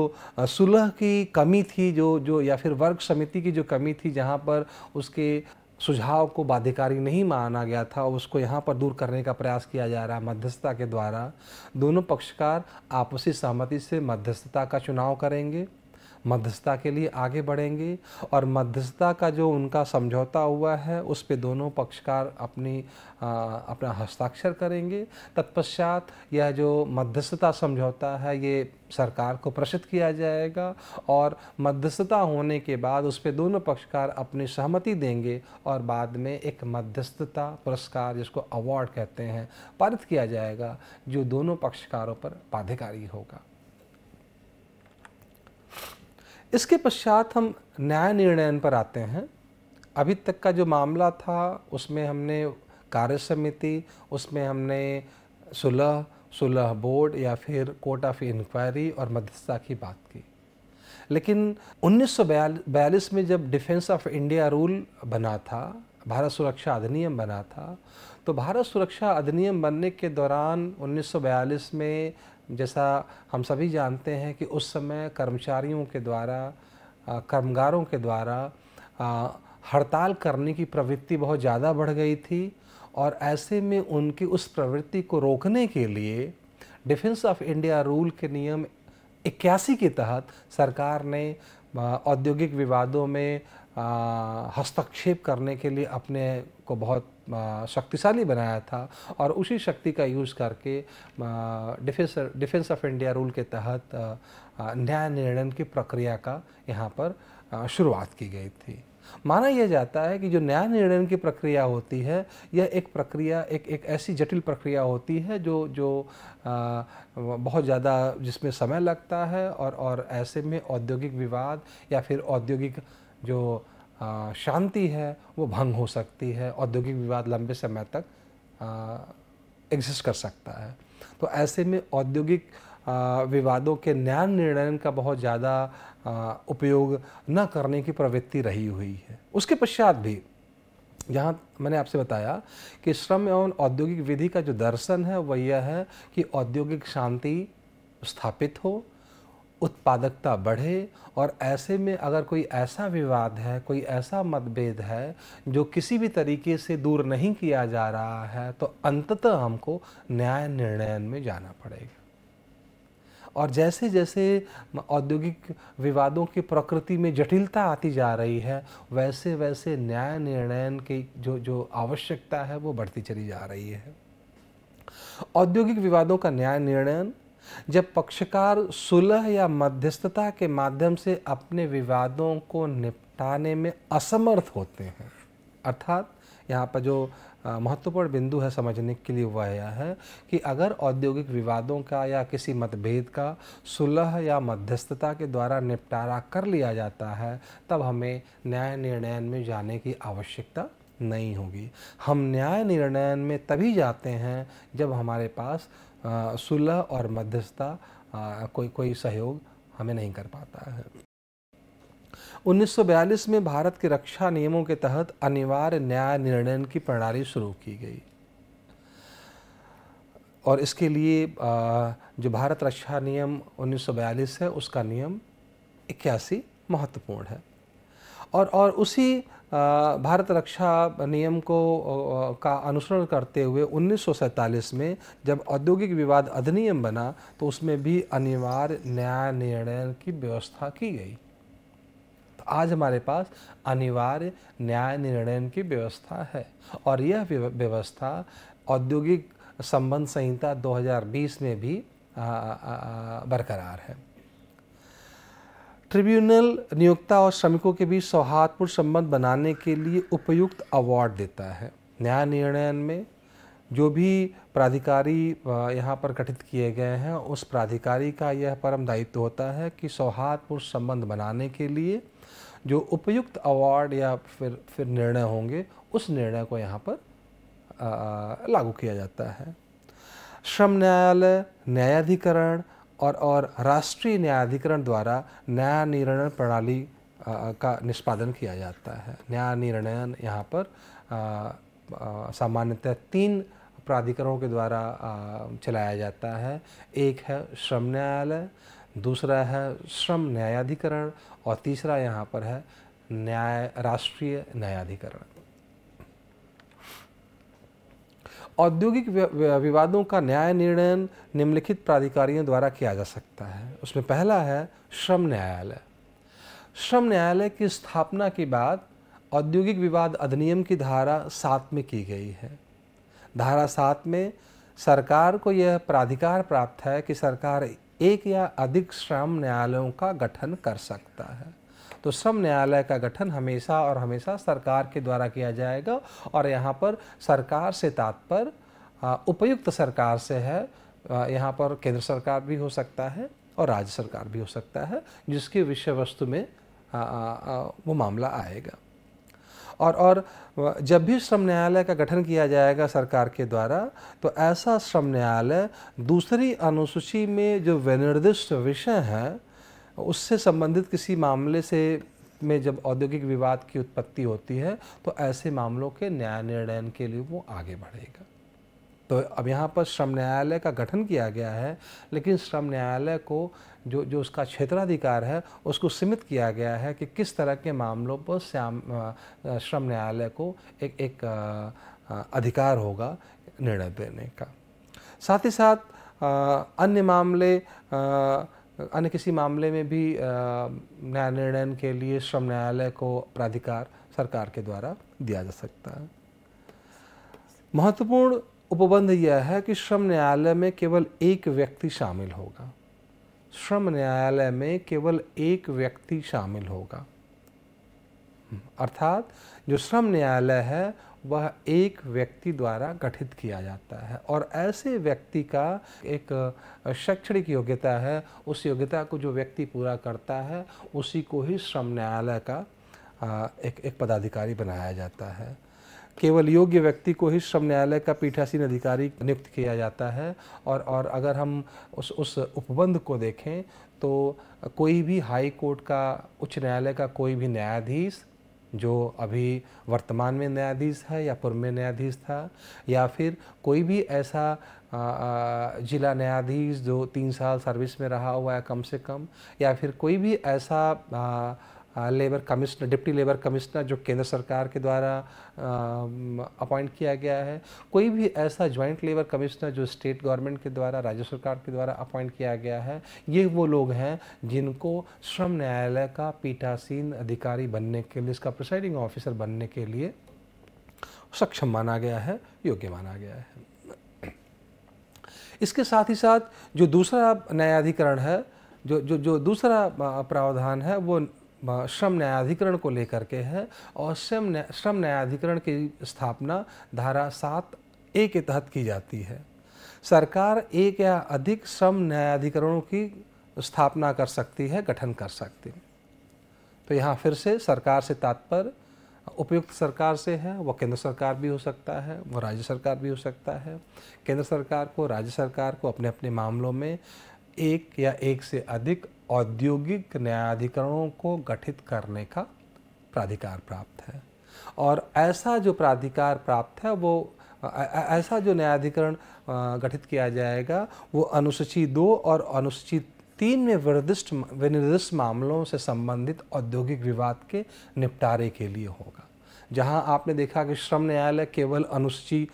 सुलह की कमी थी जो जो या फिर वर्ग समिति की जो कमी थी जहाँ पर उसके सुझाव को बाध्यकारी नहीं माना गया था और उसको यहाँ पर दूर करने का प्रयास किया जा रहा है मध्यस्थता के द्वारा दोनों पक्षकार आपसी सहमति से मध्यस्थता का चुनाव करेंगे मध्यस्थता के लिए आगे बढ़ेंगे और मध्यस्थता का जो उनका समझौता हुआ है उस पर दोनों पक्षकार अपनी आ, अपना हस्ताक्षर करेंगे तत्पश्चात यह जो मध्यस्थता समझौता है ये सरकार को प्रसिद्ध किया जाएगा और मध्यस्थता होने के बाद उस पर दोनों पक्षकार अपनी सहमति देंगे और बाद में एक मध्यस्थता पुरस्कार जिसको अवार्ड कहते हैं पारित किया जाएगा जो दोनों पक्षकारों पर बाध्यकारी होगा इसके पश्चात हम न्याय निर्णयन पर आते हैं अभी तक का जो मामला था उसमें हमने कार्य समिति उसमें हमने सुलह सुलह बोर्ड या फिर कोर्ट ऑफ इंक्वायरी और मध्यस्थता की बात की लेकिन 1942 में जब डिफेंस ऑफ इंडिया रूल बना था भारत सुरक्षा अधिनियम बना था तो भारत सुरक्षा अधिनियम बनने के दौरान 1942 में जैसा हम सभी जानते हैं कि उस समय कर्मचारियों के द्वारा कर्मगारों के द्वारा हड़ताल करने की प्रवृत्ति बहुत ज़्यादा बढ़ गई थी और ऐसे में उनकी उस प्रवृत्ति को रोकने के लिए डिफेंस ऑफ इंडिया रूल के नियम इक्यासी के तहत सरकार ने औद्योगिक विवादों में हस्तक्षेप करने के लिए अपने को बहुत शक्तिशाली बनाया था और उसी शक्ति का यूज़ करके defence defence of India rule के तहत न्याय निर्णय की प्रक्रिया का यहाँ पर शुरुआत की गई थी माना यह जाता है कि जो न्याय निर्णय की प्रक्रिया होती है यह एक प्रक्रिया एक एक ऐसी जटिल प्रक्रिया होती है जो जो आ, बहुत ज़्यादा जिसमें समय लगता है और और ऐसे में औद्योगिक विवाद या फिर औद्योगिक जो शांति है वो भंग हो सकती है औद्योगिक विवाद लंबे समय तक एग्जिस्ट कर सकता है तो ऐसे में औद्योगिक विवादों के न्याय निर्णयन का बहुत ज़्यादा उपयोग न करने की प्रवृत्ति रही हुई है उसके पश्चात भी यहाँ मैंने आपसे बताया कि श्रम एवं औद्योगिक विधि का जो दर्शन है वह यह है कि औद्योगिक शांति स्थापित हो उत्पादकता बढ़े और ऐसे में अगर कोई ऐसा विवाद है कोई ऐसा मतभेद है जो किसी भी तरीके से दूर नहीं किया जा रहा है तो अंततः हमको न्याय निर्णयन में जाना पड़ेगा और जैसे जैसे औद्योगिक विवादों की प्रकृति में जटिलता आती जा रही है वैसे वैसे न्याय निर्णयन की जो जो आवश्यकता है वो बढ़ती चली जा रही है औद्योगिक विवादों का न्याय निर्णयन जब पक्षकार सुलह या मध्यस्थता के माध्यम से अपने विवादों को निपटाने में असमर्थ होते हैं अर्थात यहाँ पर जो महत्वपूर्ण बिंदु है समझने के लिए वह यह है कि अगर औद्योगिक विवादों का या किसी मतभेद का सुलह या मध्यस्थता के द्वारा निपटारा कर लिया जाता है तब हमें न्याय निर्णयन में जाने की आवश्यकता नहीं होगी हम न्याय निर्णयन में तभी जाते हैं जब हमारे पास सुलह और मध्यस्थता कोई कोई सहयोग हमें नहीं कर पाता है 1942 में भारत के रक्षा नियमों के तहत अनिवार्य न्याय निर्णय की प्रणाली शुरू की गई और इसके लिए जो भारत रक्षा नियम 1942 है उसका नियम इक्यासी महत्वपूर्ण है और और उसी भारत रक्षा नियम को का अनुसरण करते हुए उन्नीस में जब औद्योगिक विवाद अधिनियम बना तो उसमें भी अनिवार्य न्याय निर्णय की व्यवस्था की गई तो आज हमारे पास अनिवार्य न्याय निर्णय की व्यवस्था है और यह व्यवस्था औद्योगिक संबंध संहिता 2020 में भी बरकरार है ट्रिब्यूनल नियोक्ता और श्रमिकों के बीच सौहार्दपूर्ण संबंध बनाने के लिए उपयुक्त अवार्ड देता है न्याय निर्णयन में जो भी प्राधिकारी यहाँ पर गठित किए गए हैं उस प्राधिकारी का यह परम दायित्व होता है कि सौहार्दपूर्ण संबंध बनाने के लिए जो उपयुक्त अवार्ड या फिर फिर निर्णय होंगे उस निर्णय को यहाँ पर लागू किया जाता है श्रम न्यायालय न्यायाधिकरण और और राष्ट्रीय न्यायाधिकरण द्वारा न्याय निर्णय प्रणाली का निष्पादन किया जाता है न्याय निर्णय यहाँ पर सामान्यतः तीन प्राधिकरणों के द्वारा चलाया जाता है एक है श्रम न्यायालय दूसरा है श्रम न्यायाधिकरण और तीसरा यहाँ पर है न्याय राष्ट्रीय न्यायाधिकरण औद्योगिक विवादों का न्याय निर्णय निम्नलिखित प्राधिकारियों द्वारा किया जा सकता है उसमें पहला है श्रम न्यायालय श्रम न्यायालय की स्थापना के बाद औद्योगिक विवाद अधिनियम की धारा सात में की गई है धारा सात में सरकार को यह प्राधिकार प्राप्त है कि सरकार एक या अधिक श्रम न्यायालयों का गठन कर सकता है तो श्रम न्यायालय का गठन हमेशा और हमेशा सरकार के द्वारा किया जाएगा और यहाँ पर सरकार से तात्पर्य उपयुक्त सरकार से है यहाँ पर केंद्र सरकार भी हो सकता है और राज्य सरकार भी हो सकता है जिसकी विषय वस्तु में आ, आ, आ, वो मामला आएगा और और जब भी श्रम न्यायालय का गठन किया जाएगा सरकार के द्वारा तो ऐसा श्रम न्यायालय दूसरी अनुसूची में जो विनिर्दिष्ट विषय हैं उससे संबंधित किसी मामले से में जब औद्योगिक विवाद की उत्पत्ति होती है तो ऐसे मामलों के न्याय निर्णयन के लिए वो आगे बढ़ेगा तो अब यहाँ पर श्रम न्यायालय का गठन किया गया है लेकिन श्रम न्यायालय को जो जो उसका क्षेत्राधिकार है उसको सीमित किया गया है कि किस तरह के मामलों पर श्याम श्रम न्यायालय को एक एक अधिकार होगा निर्णय देने का साथ ही साथ अन्य मामले आ, अन्य किसी मामले में भी न्याय निर्णय के लिए श्रम न्यायालय को प्राधिकार सरकार के द्वारा दिया जा सकता है महत्वपूर्ण उपबंध यह है कि श्रम न्यायालय में केवल एक व्यक्ति शामिल होगा श्रम न्यायालय में केवल एक व्यक्ति शामिल होगा अर्थात जो श्रम न्यायालय है वह एक व्यक्ति द्वारा गठित किया जाता है और ऐसे व्यक्ति का एक शैक्षणिक योग्यता है उस योग्यता को जो व्यक्ति पूरा करता है उसी को ही श्रम न्यायालय का एक एक पदाधिकारी बनाया जाता है केवल योग्य व्यक्ति को ही श्रम न्यायालय का पीठासीन अधिकारी नियुक्त किया जाता है और और अगर हम उस उस उपबंध को देखें तो कोई भी हाई कोर्ट का उच्च न्यायालय का कोई भी न्यायाधीश जो अभी वर्तमान में न्यायाधीश है या पूर्व में न्यायाधीश था या फिर कोई भी ऐसा जिला न्यायाधीश जो तीन साल सर्विस में रहा हुआ है कम से कम या फिर कोई भी ऐसा labour commissioner deputy labour commissioner जो केंद्र सरकार के द्वारा अपॉइंट किया गया है कोई भी ऐसा ज्वाइंट लेबर कमिश्नर जो स्टेट गवर्नमेंट के द्वारा राज्य सरकार के द्वारा अपॉइंट किया गया है ये वो लोग हैं जिनको श्रम न्यायालय का पीठासीन अधिकारी बनने के लिए इसका प्रिसाइडिंग ऑफिसर बनने के लिए सक्षम माना गया है योग्य माना गया है इसके साथ ही साथ जो दूसरा न्यायाधिकरण है जो जो जो दूसरा प्रावधान है वो श्रम न्यायाधिकरण को लेकर के है और श्रम श्रम न्यायाधिकरण की स्थापना धारा सात ए के तहत की जाती है सरकार एक या अधिक श्रम न्यायाधिकरणों की स्थापना कर सकती है गठन कर सकती है तो यहाँ फिर से सरकार से तात्पर्य उपयुक्त सरकार से है वह केंद्र सरकार भी हो सकता है वह राज्य सरकार भी हो सकता है केंद्र सरकार को राज्य सरकार को अपने अपने मामलों में एक या एक से अधिक औद्योगिक न्यायाधिकरणों को गठित करने का प्राधिकार प्राप्त है और ऐसा जो प्राधिकार प्राप्त है वो ऐसा जो न्यायाधिकरण गठित किया जाएगा वो अनुसूची दो और अनुसूची तीन में विनिर्दिष्ट विनिर्दिष्ट मामलों से संबंधित औद्योगिक विवाद के निपटारे के लिए होगा जहां आपने देखा कि श्रम न्यायालय केवल अनुसूची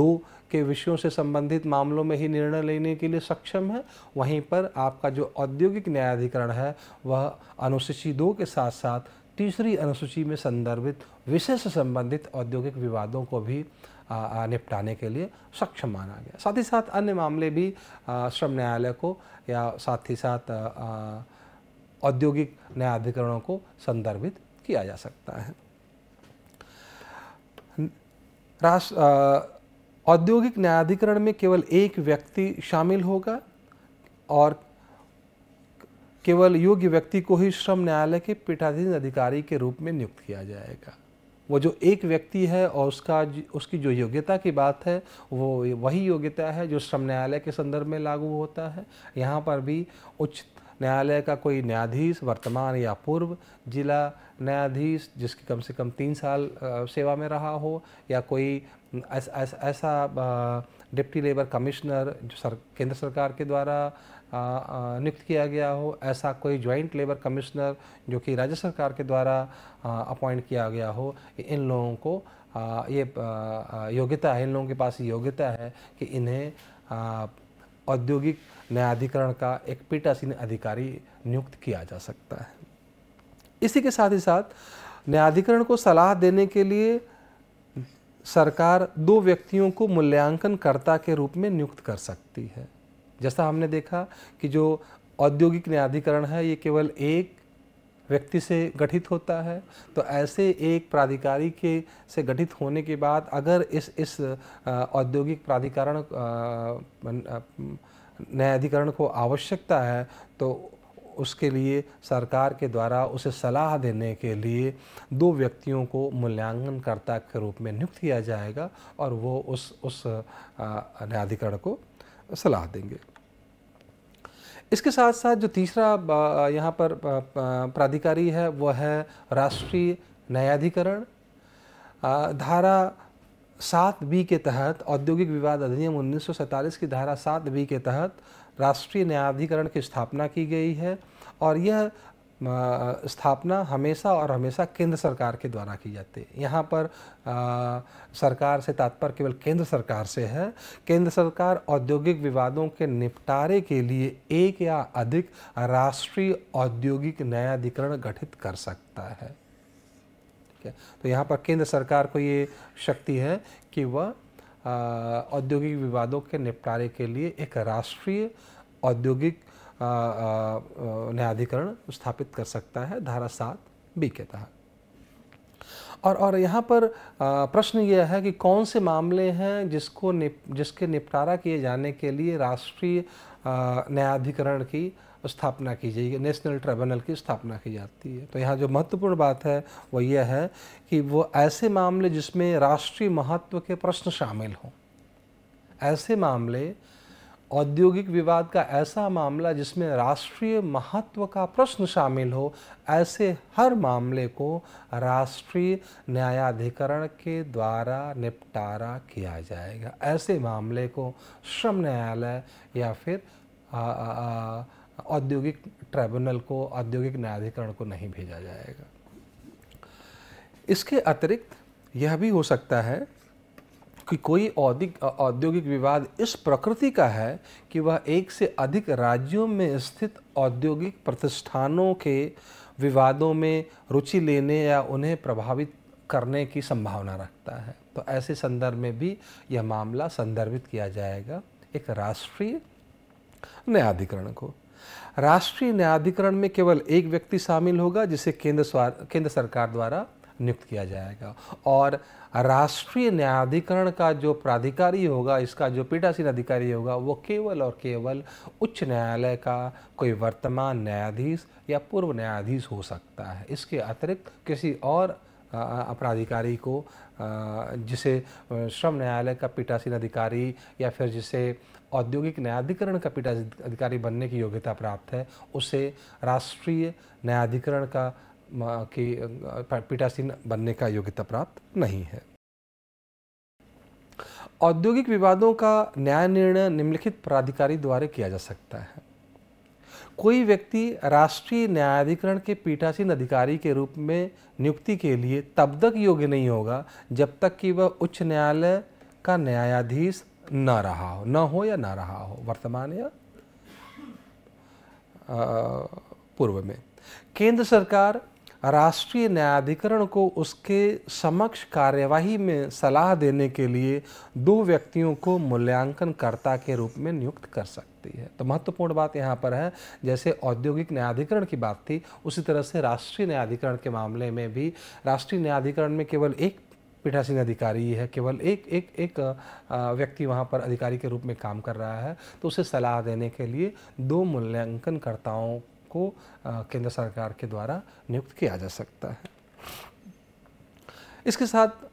दो के विषयों से संबंधित मामलों में ही निर्णय लेने के लिए सक्षम है वहीं पर आपका जो औद्योगिक न्यायाधिकरण है वह अनुसूची दो के साथ साथ तीसरी अनुसूची में संदर्भित विषय से संबंधित औद्योगिक विवादों को भी निपटाने के लिए सक्षम माना गया साथ ही साथ अन्य मामले भी श्रम न्यायालय को या साथ ही साथ औद्योगिक न्यायाधिकरणों को संदर्भित किया जा सकता है राष्ट्र औद्योगिक न्यायाधिकरण में केवल एक व्यक्ति शामिल होगा और केवल योग्य व्यक्ति को ही श्रम न्यायालय के पीठाधीन अधिकारी के रूप में नियुक्त किया जाएगा वो जो एक व्यक्ति है और उसका उसकी जो योग्यता की बात है वो वही योग्यता है जो श्रम न्यायालय के संदर्भ में लागू होता है यहाँ पर भी उच्च न्यायालय का कोई न्यायाधीश वर्तमान या पूर्व जिला न्यायाधीश जिसकी कम से कम तीन साल सेवा में रहा हो या कोई ऐसा डिप्टी लेबर कमिश्नर जो सर केंद्र सरकार के द्वारा नियुक्त किया गया हो ऐसा कोई ज्वाइंट लेबर कमिश्नर जो कि राज्य सरकार के द्वारा अपॉइंट किया गया हो इन लोगों को आ, ये योग्यता है इन लोगों के पास योग्यता है कि इन्हें औद्योगिक न्यायाधिकरण का एक पीटासीन अधिकारी नियुक्त किया जा सकता है इसी के साथ ही साथ न्यायाधिकरण को सलाह देने के लिए सरकार दो व्यक्तियों को मूल्यांकनकर्ता के रूप में नियुक्त कर सकती है जैसा हमने देखा कि जो औद्योगिक न्यायाधिकरण है ये केवल एक व्यक्ति से गठित होता है तो ऐसे एक प्राधिकारी के से गठित होने के बाद अगर इस इस औद्योगिक प्राधिकरण न्यायाधिकरण को आवश्यकता है तो उसके लिए सरकार के द्वारा उसे सलाह देने के लिए दो व्यक्तियों को मूल्यांकनकर्ता के रूप में नियुक्त किया जाएगा और वो उस उस न्यायाधिकरण को सलाह देंगे इसके साथ साथ जो तीसरा यहाँ पर प्राधिकारी है वह है राष्ट्रीय न्यायाधिकरण धारा सात बी के तहत औद्योगिक विवाद अधिनियम उन्नीस की धारा सात बी के तहत राष्ट्रीय न्यायाधिकरण की स्थापना की गई है और यह स्थापना हमेशा और हमेशा केंद्र सरकार के द्वारा की जाती है यहाँ पर आ, सरकार से तात्पर्य केवल केंद्र सरकार से है केंद्र सरकार औद्योगिक विवादों के निपटारे के लिए एक या अधिक राष्ट्रीय औद्योगिक न्यायाधिकरण गठित कर सकता है ठीक है तो यहाँ पर केंद्र सरकार को ये शक्ति है कि वह औद्योगिक विवादों के निपटारे के लिए एक राष्ट्रीय औद्योगिक न्यायाधिकरण स्थापित कर सकता है धारा सात बी के तहत और और यहाँ पर प्रश्न यह है कि कौन से मामले हैं जिसको निप, जिसके निपटारा किए जाने के लिए राष्ट्रीय न्यायाधिकरण की स्थापना की जाएगी नेशनल ट्रिब्यूनल की स्थापना की जाती है तो यहाँ जो महत्वपूर्ण बात है वो यह है कि वो ऐसे मामले जिसमें राष्ट्रीय महत्व के प्रश्न शामिल हों ऐसे मामले औद्योगिक विवाद का ऐसा मामला जिसमें राष्ट्रीय महत्व का प्रश्न शामिल हो ऐसे हर मामले को राष्ट्रीय न्यायाधिकरण के द्वारा निपटारा किया जाएगा ऐसे मामले को श्रम न्यायालय या फिर आ, आ, आ, औद्योगिक ट्राइब्यूनल को औद्योगिक न्यायाधिकरण को नहीं भेजा जाएगा इसके अतिरिक्त यह भी हो सकता है कि कोई औद्योगिक औद्योगिक विवाद इस प्रकृति का है कि वह एक से अधिक राज्यों में स्थित औद्योगिक प्रतिष्ठानों के विवादों में रुचि लेने या उन्हें प्रभावित करने की संभावना रखता है तो ऐसे संदर्भ में भी यह मामला संदर्भित किया जाएगा एक राष्ट्रीय न्यायाधिकरण को राष्ट्रीय न्यायाधिकरण में केवल एक व्यक्ति शामिल होगा जिसे केंद्र केंद्र सरकार द्वारा नियुक्त किया जाएगा और राष्ट्रीय न्यायाधिकरण का जो प्राधिकारी होगा इसका जो पीठासीन अधिकारी होगा वो केवल और केवल उच्च न्यायालय का कोई वर्तमान न्यायाधीश या पूर्व न्यायाधीश हो सकता है इसके अतिरिक्त किसी और अपराधिकारी को जिसे श्रम न्यायालय का पीठासीन अधिकारी या फिर जिसे औद्योगिक न्यायाधिकरण का अधिकारी बनने की योग्यता प्राप्त है उसे राष्ट्रीय न्यायाधिकरण का की पीठासीन बनने का योग्यता प्राप्त नहीं है औद्योगिक विवादों का न्याय निर्णय निम्नलिखित प्राधिकारी द्वारा किया जा सकता है कोई व्यक्ति राष्ट्रीय न्यायाधिकरण के पीठासीन अधिकारी के रूप में नियुक्ति के लिए तब तक योग्य नहीं होगा जब तक कि वह उच्च न्यायालय का न्यायाधीश ना रहा हो ना हो या ना रहा हो वर्तमान या पूर्व में केंद्र सरकार राष्ट्रीय न्यायाधिकरण को उसके समक्ष कार्यवाही में सलाह देने के लिए दो व्यक्तियों को मूल्यांकनकर्ता के रूप में नियुक्त कर सकती है तो महत्वपूर्ण बात यहाँ पर है जैसे औद्योगिक न्यायाधिकरण की बात थी उसी तरह से राष्ट्रीय न्यायाधिकरण के मामले में भी राष्ट्रीय न्यायाधिकरण में केवल एक पीठासीन अधिकारी है केवल एक एक एक व्यक्ति वहाँ पर अधिकारी के रूप में काम कर रहा है तो उसे सलाह देने के लिए दो मूल्यांकनकर्ताओं को केंद्र सरकार के द्वारा नियुक्त किया जा सकता है इसके साथ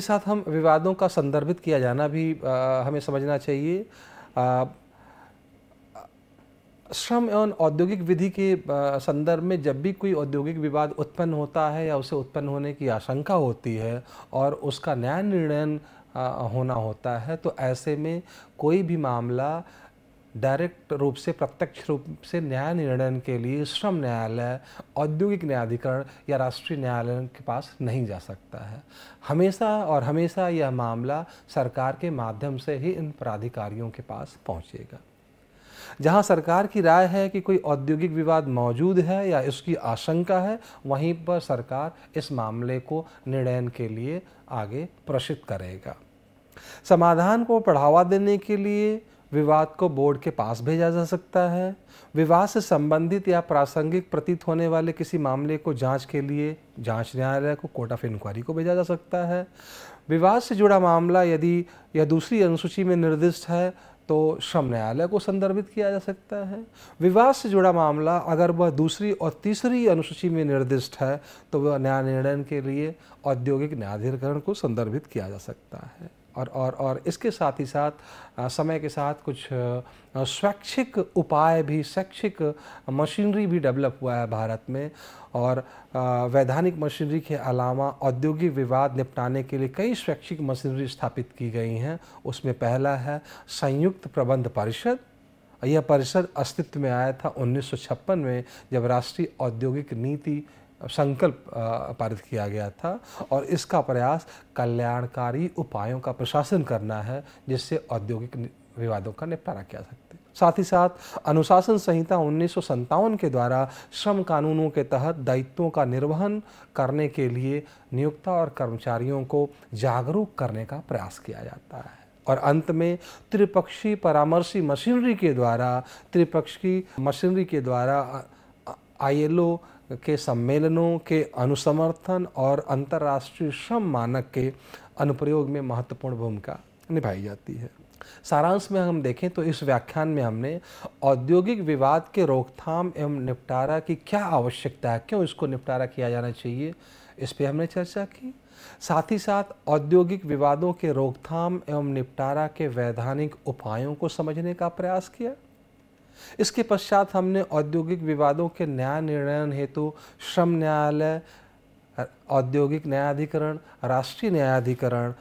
इस साथ हम विवादों का संदर्भित किया जाना भी आ, हमें समझना चाहिए आ, श्रम एवं औद्योगिक विधि के संदर्भ में जब भी कोई औद्योगिक विवाद उत्पन्न होता है या उसे उत्पन्न होने की आशंका होती है और उसका न्याय निर्णयन होना होता है तो ऐसे में कोई भी मामला डायरेक्ट रूप से प्रत्यक्ष रूप से न्याय निर्णय के लिए श्रम न्यायालय औद्योगिक न्यायाधिकरण या राष्ट्रीय न्यायालय के पास नहीं जा सकता है हमेशा और हमेशा यह मामला सरकार के माध्यम से ही इन प्राधिकारियों के पास पहुंचेगा जहां सरकार की राय है कि कोई औद्योगिक विवाद मौजूद है या इसकी आशंका है वहीं पर सरकार इस मामले को निर्णयन के लिए आगे प्रेषित करेगा समाधान को बढ़ावा देने के लिए विवाद को बोर्ड के पास भेजा जा सकता है विवाद से संबंधित या प्रासंगिक प्रतीत होने वाले किसी मामले को जांच के लिए जांच न्यायालय को कोर्ट ऑफ इंक्वायरी को भेजा जा सकता है विवाद से जुड़ा मामला यदि या दूसरी अनुसूची में निर्दिष्ट है तो श्रम न्यायालय को संदर्भित किया जा सकता है विवाह से जुड़ा मामला अगर वह दूसरी और तीसरी अनुसूची में निर्दिष्ट है तो वह न्याय निर्णय के लिए औद्योगिक न्यायाधिकरण को संदर्भित किया जा सकता है और और और इसके साथ ही साथ समय के साथ कुछ स्वैच्छिक उपाय भी शैक्षिक मशीनरी भी डेवलप हुआ है भारत में और वैधानिक मशीनरी के अलावा औद्योगिक विवाद निपटाने के लिए कई स्वैच्छिक मशीनरी स्थापित की गई हैं उसमें पहला है संयुक्त प्रबंध परिषद यह परिषद अस्तित्व में आया था 1956 में जब राष्ट्रीय औद्योगिक नीति संकल्प पारित किया गया था और इसका प्रयास कल्याणकारी उपायों का प्रशासन करना है जिससे औद्योगिक विवादों का निपटारा किया सकते साथ ही साथ अनुशासन संहिता उन्नीस के द्वारा श्रम कानूनों के तहत दायित्वों का निर्वहन करने के लिए नियोक्ता और कर्मचारियों को जागरूक करने का प्रयास किया जाता है और अंत में त्रिपक्षीय परामर्शी मशीनरी के द्वारा त्रिपक्षीय मशीनरी के द्वारा आईएलओ के सम्मेलनों के अनुसमर्थन और अंतर्राष्ट्रीय श्रम मानक के अनुप्रयोग में महत्वपूर्ण भूमिका निभाई जाती है सारांश में हम देखें तो इस व्याख्यान में हमने औद्योगिक विवाद के रोकथाम एवं निपटारा की क्या आवश्यकता है क्यों इसको निपटारा किया जाना चाहिए इस पर हमने चर्चा की साथ ही साथ औद्योगिक विवादों के रोकथाम एवं निपटारा के वैधानिक उपायों को समझने का प्रयास किया इसके पश्चात हमने औद्योगिक विवादों के न्याय निर्णयन हेतु श्रम न्यायालय औद्योगिक न्यायाधिकरण राष्ट्रीय न्यायाधिकरण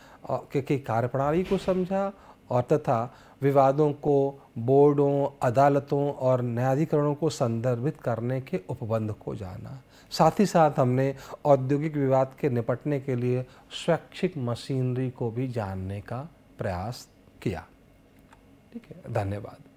के, के कार्यप्रणाली को समझा और तथा विवादों को बोर्डों अदालतों और न्यायाधिकरणों को संदर्भित करने के उपबंध को जाना साथ ही साथ हमने औद्योगिक विवाद के निपटने के लिए स्वैच्छिक मशीनरी को भी जानने का प्रयास किया ठीक है धन्यवाद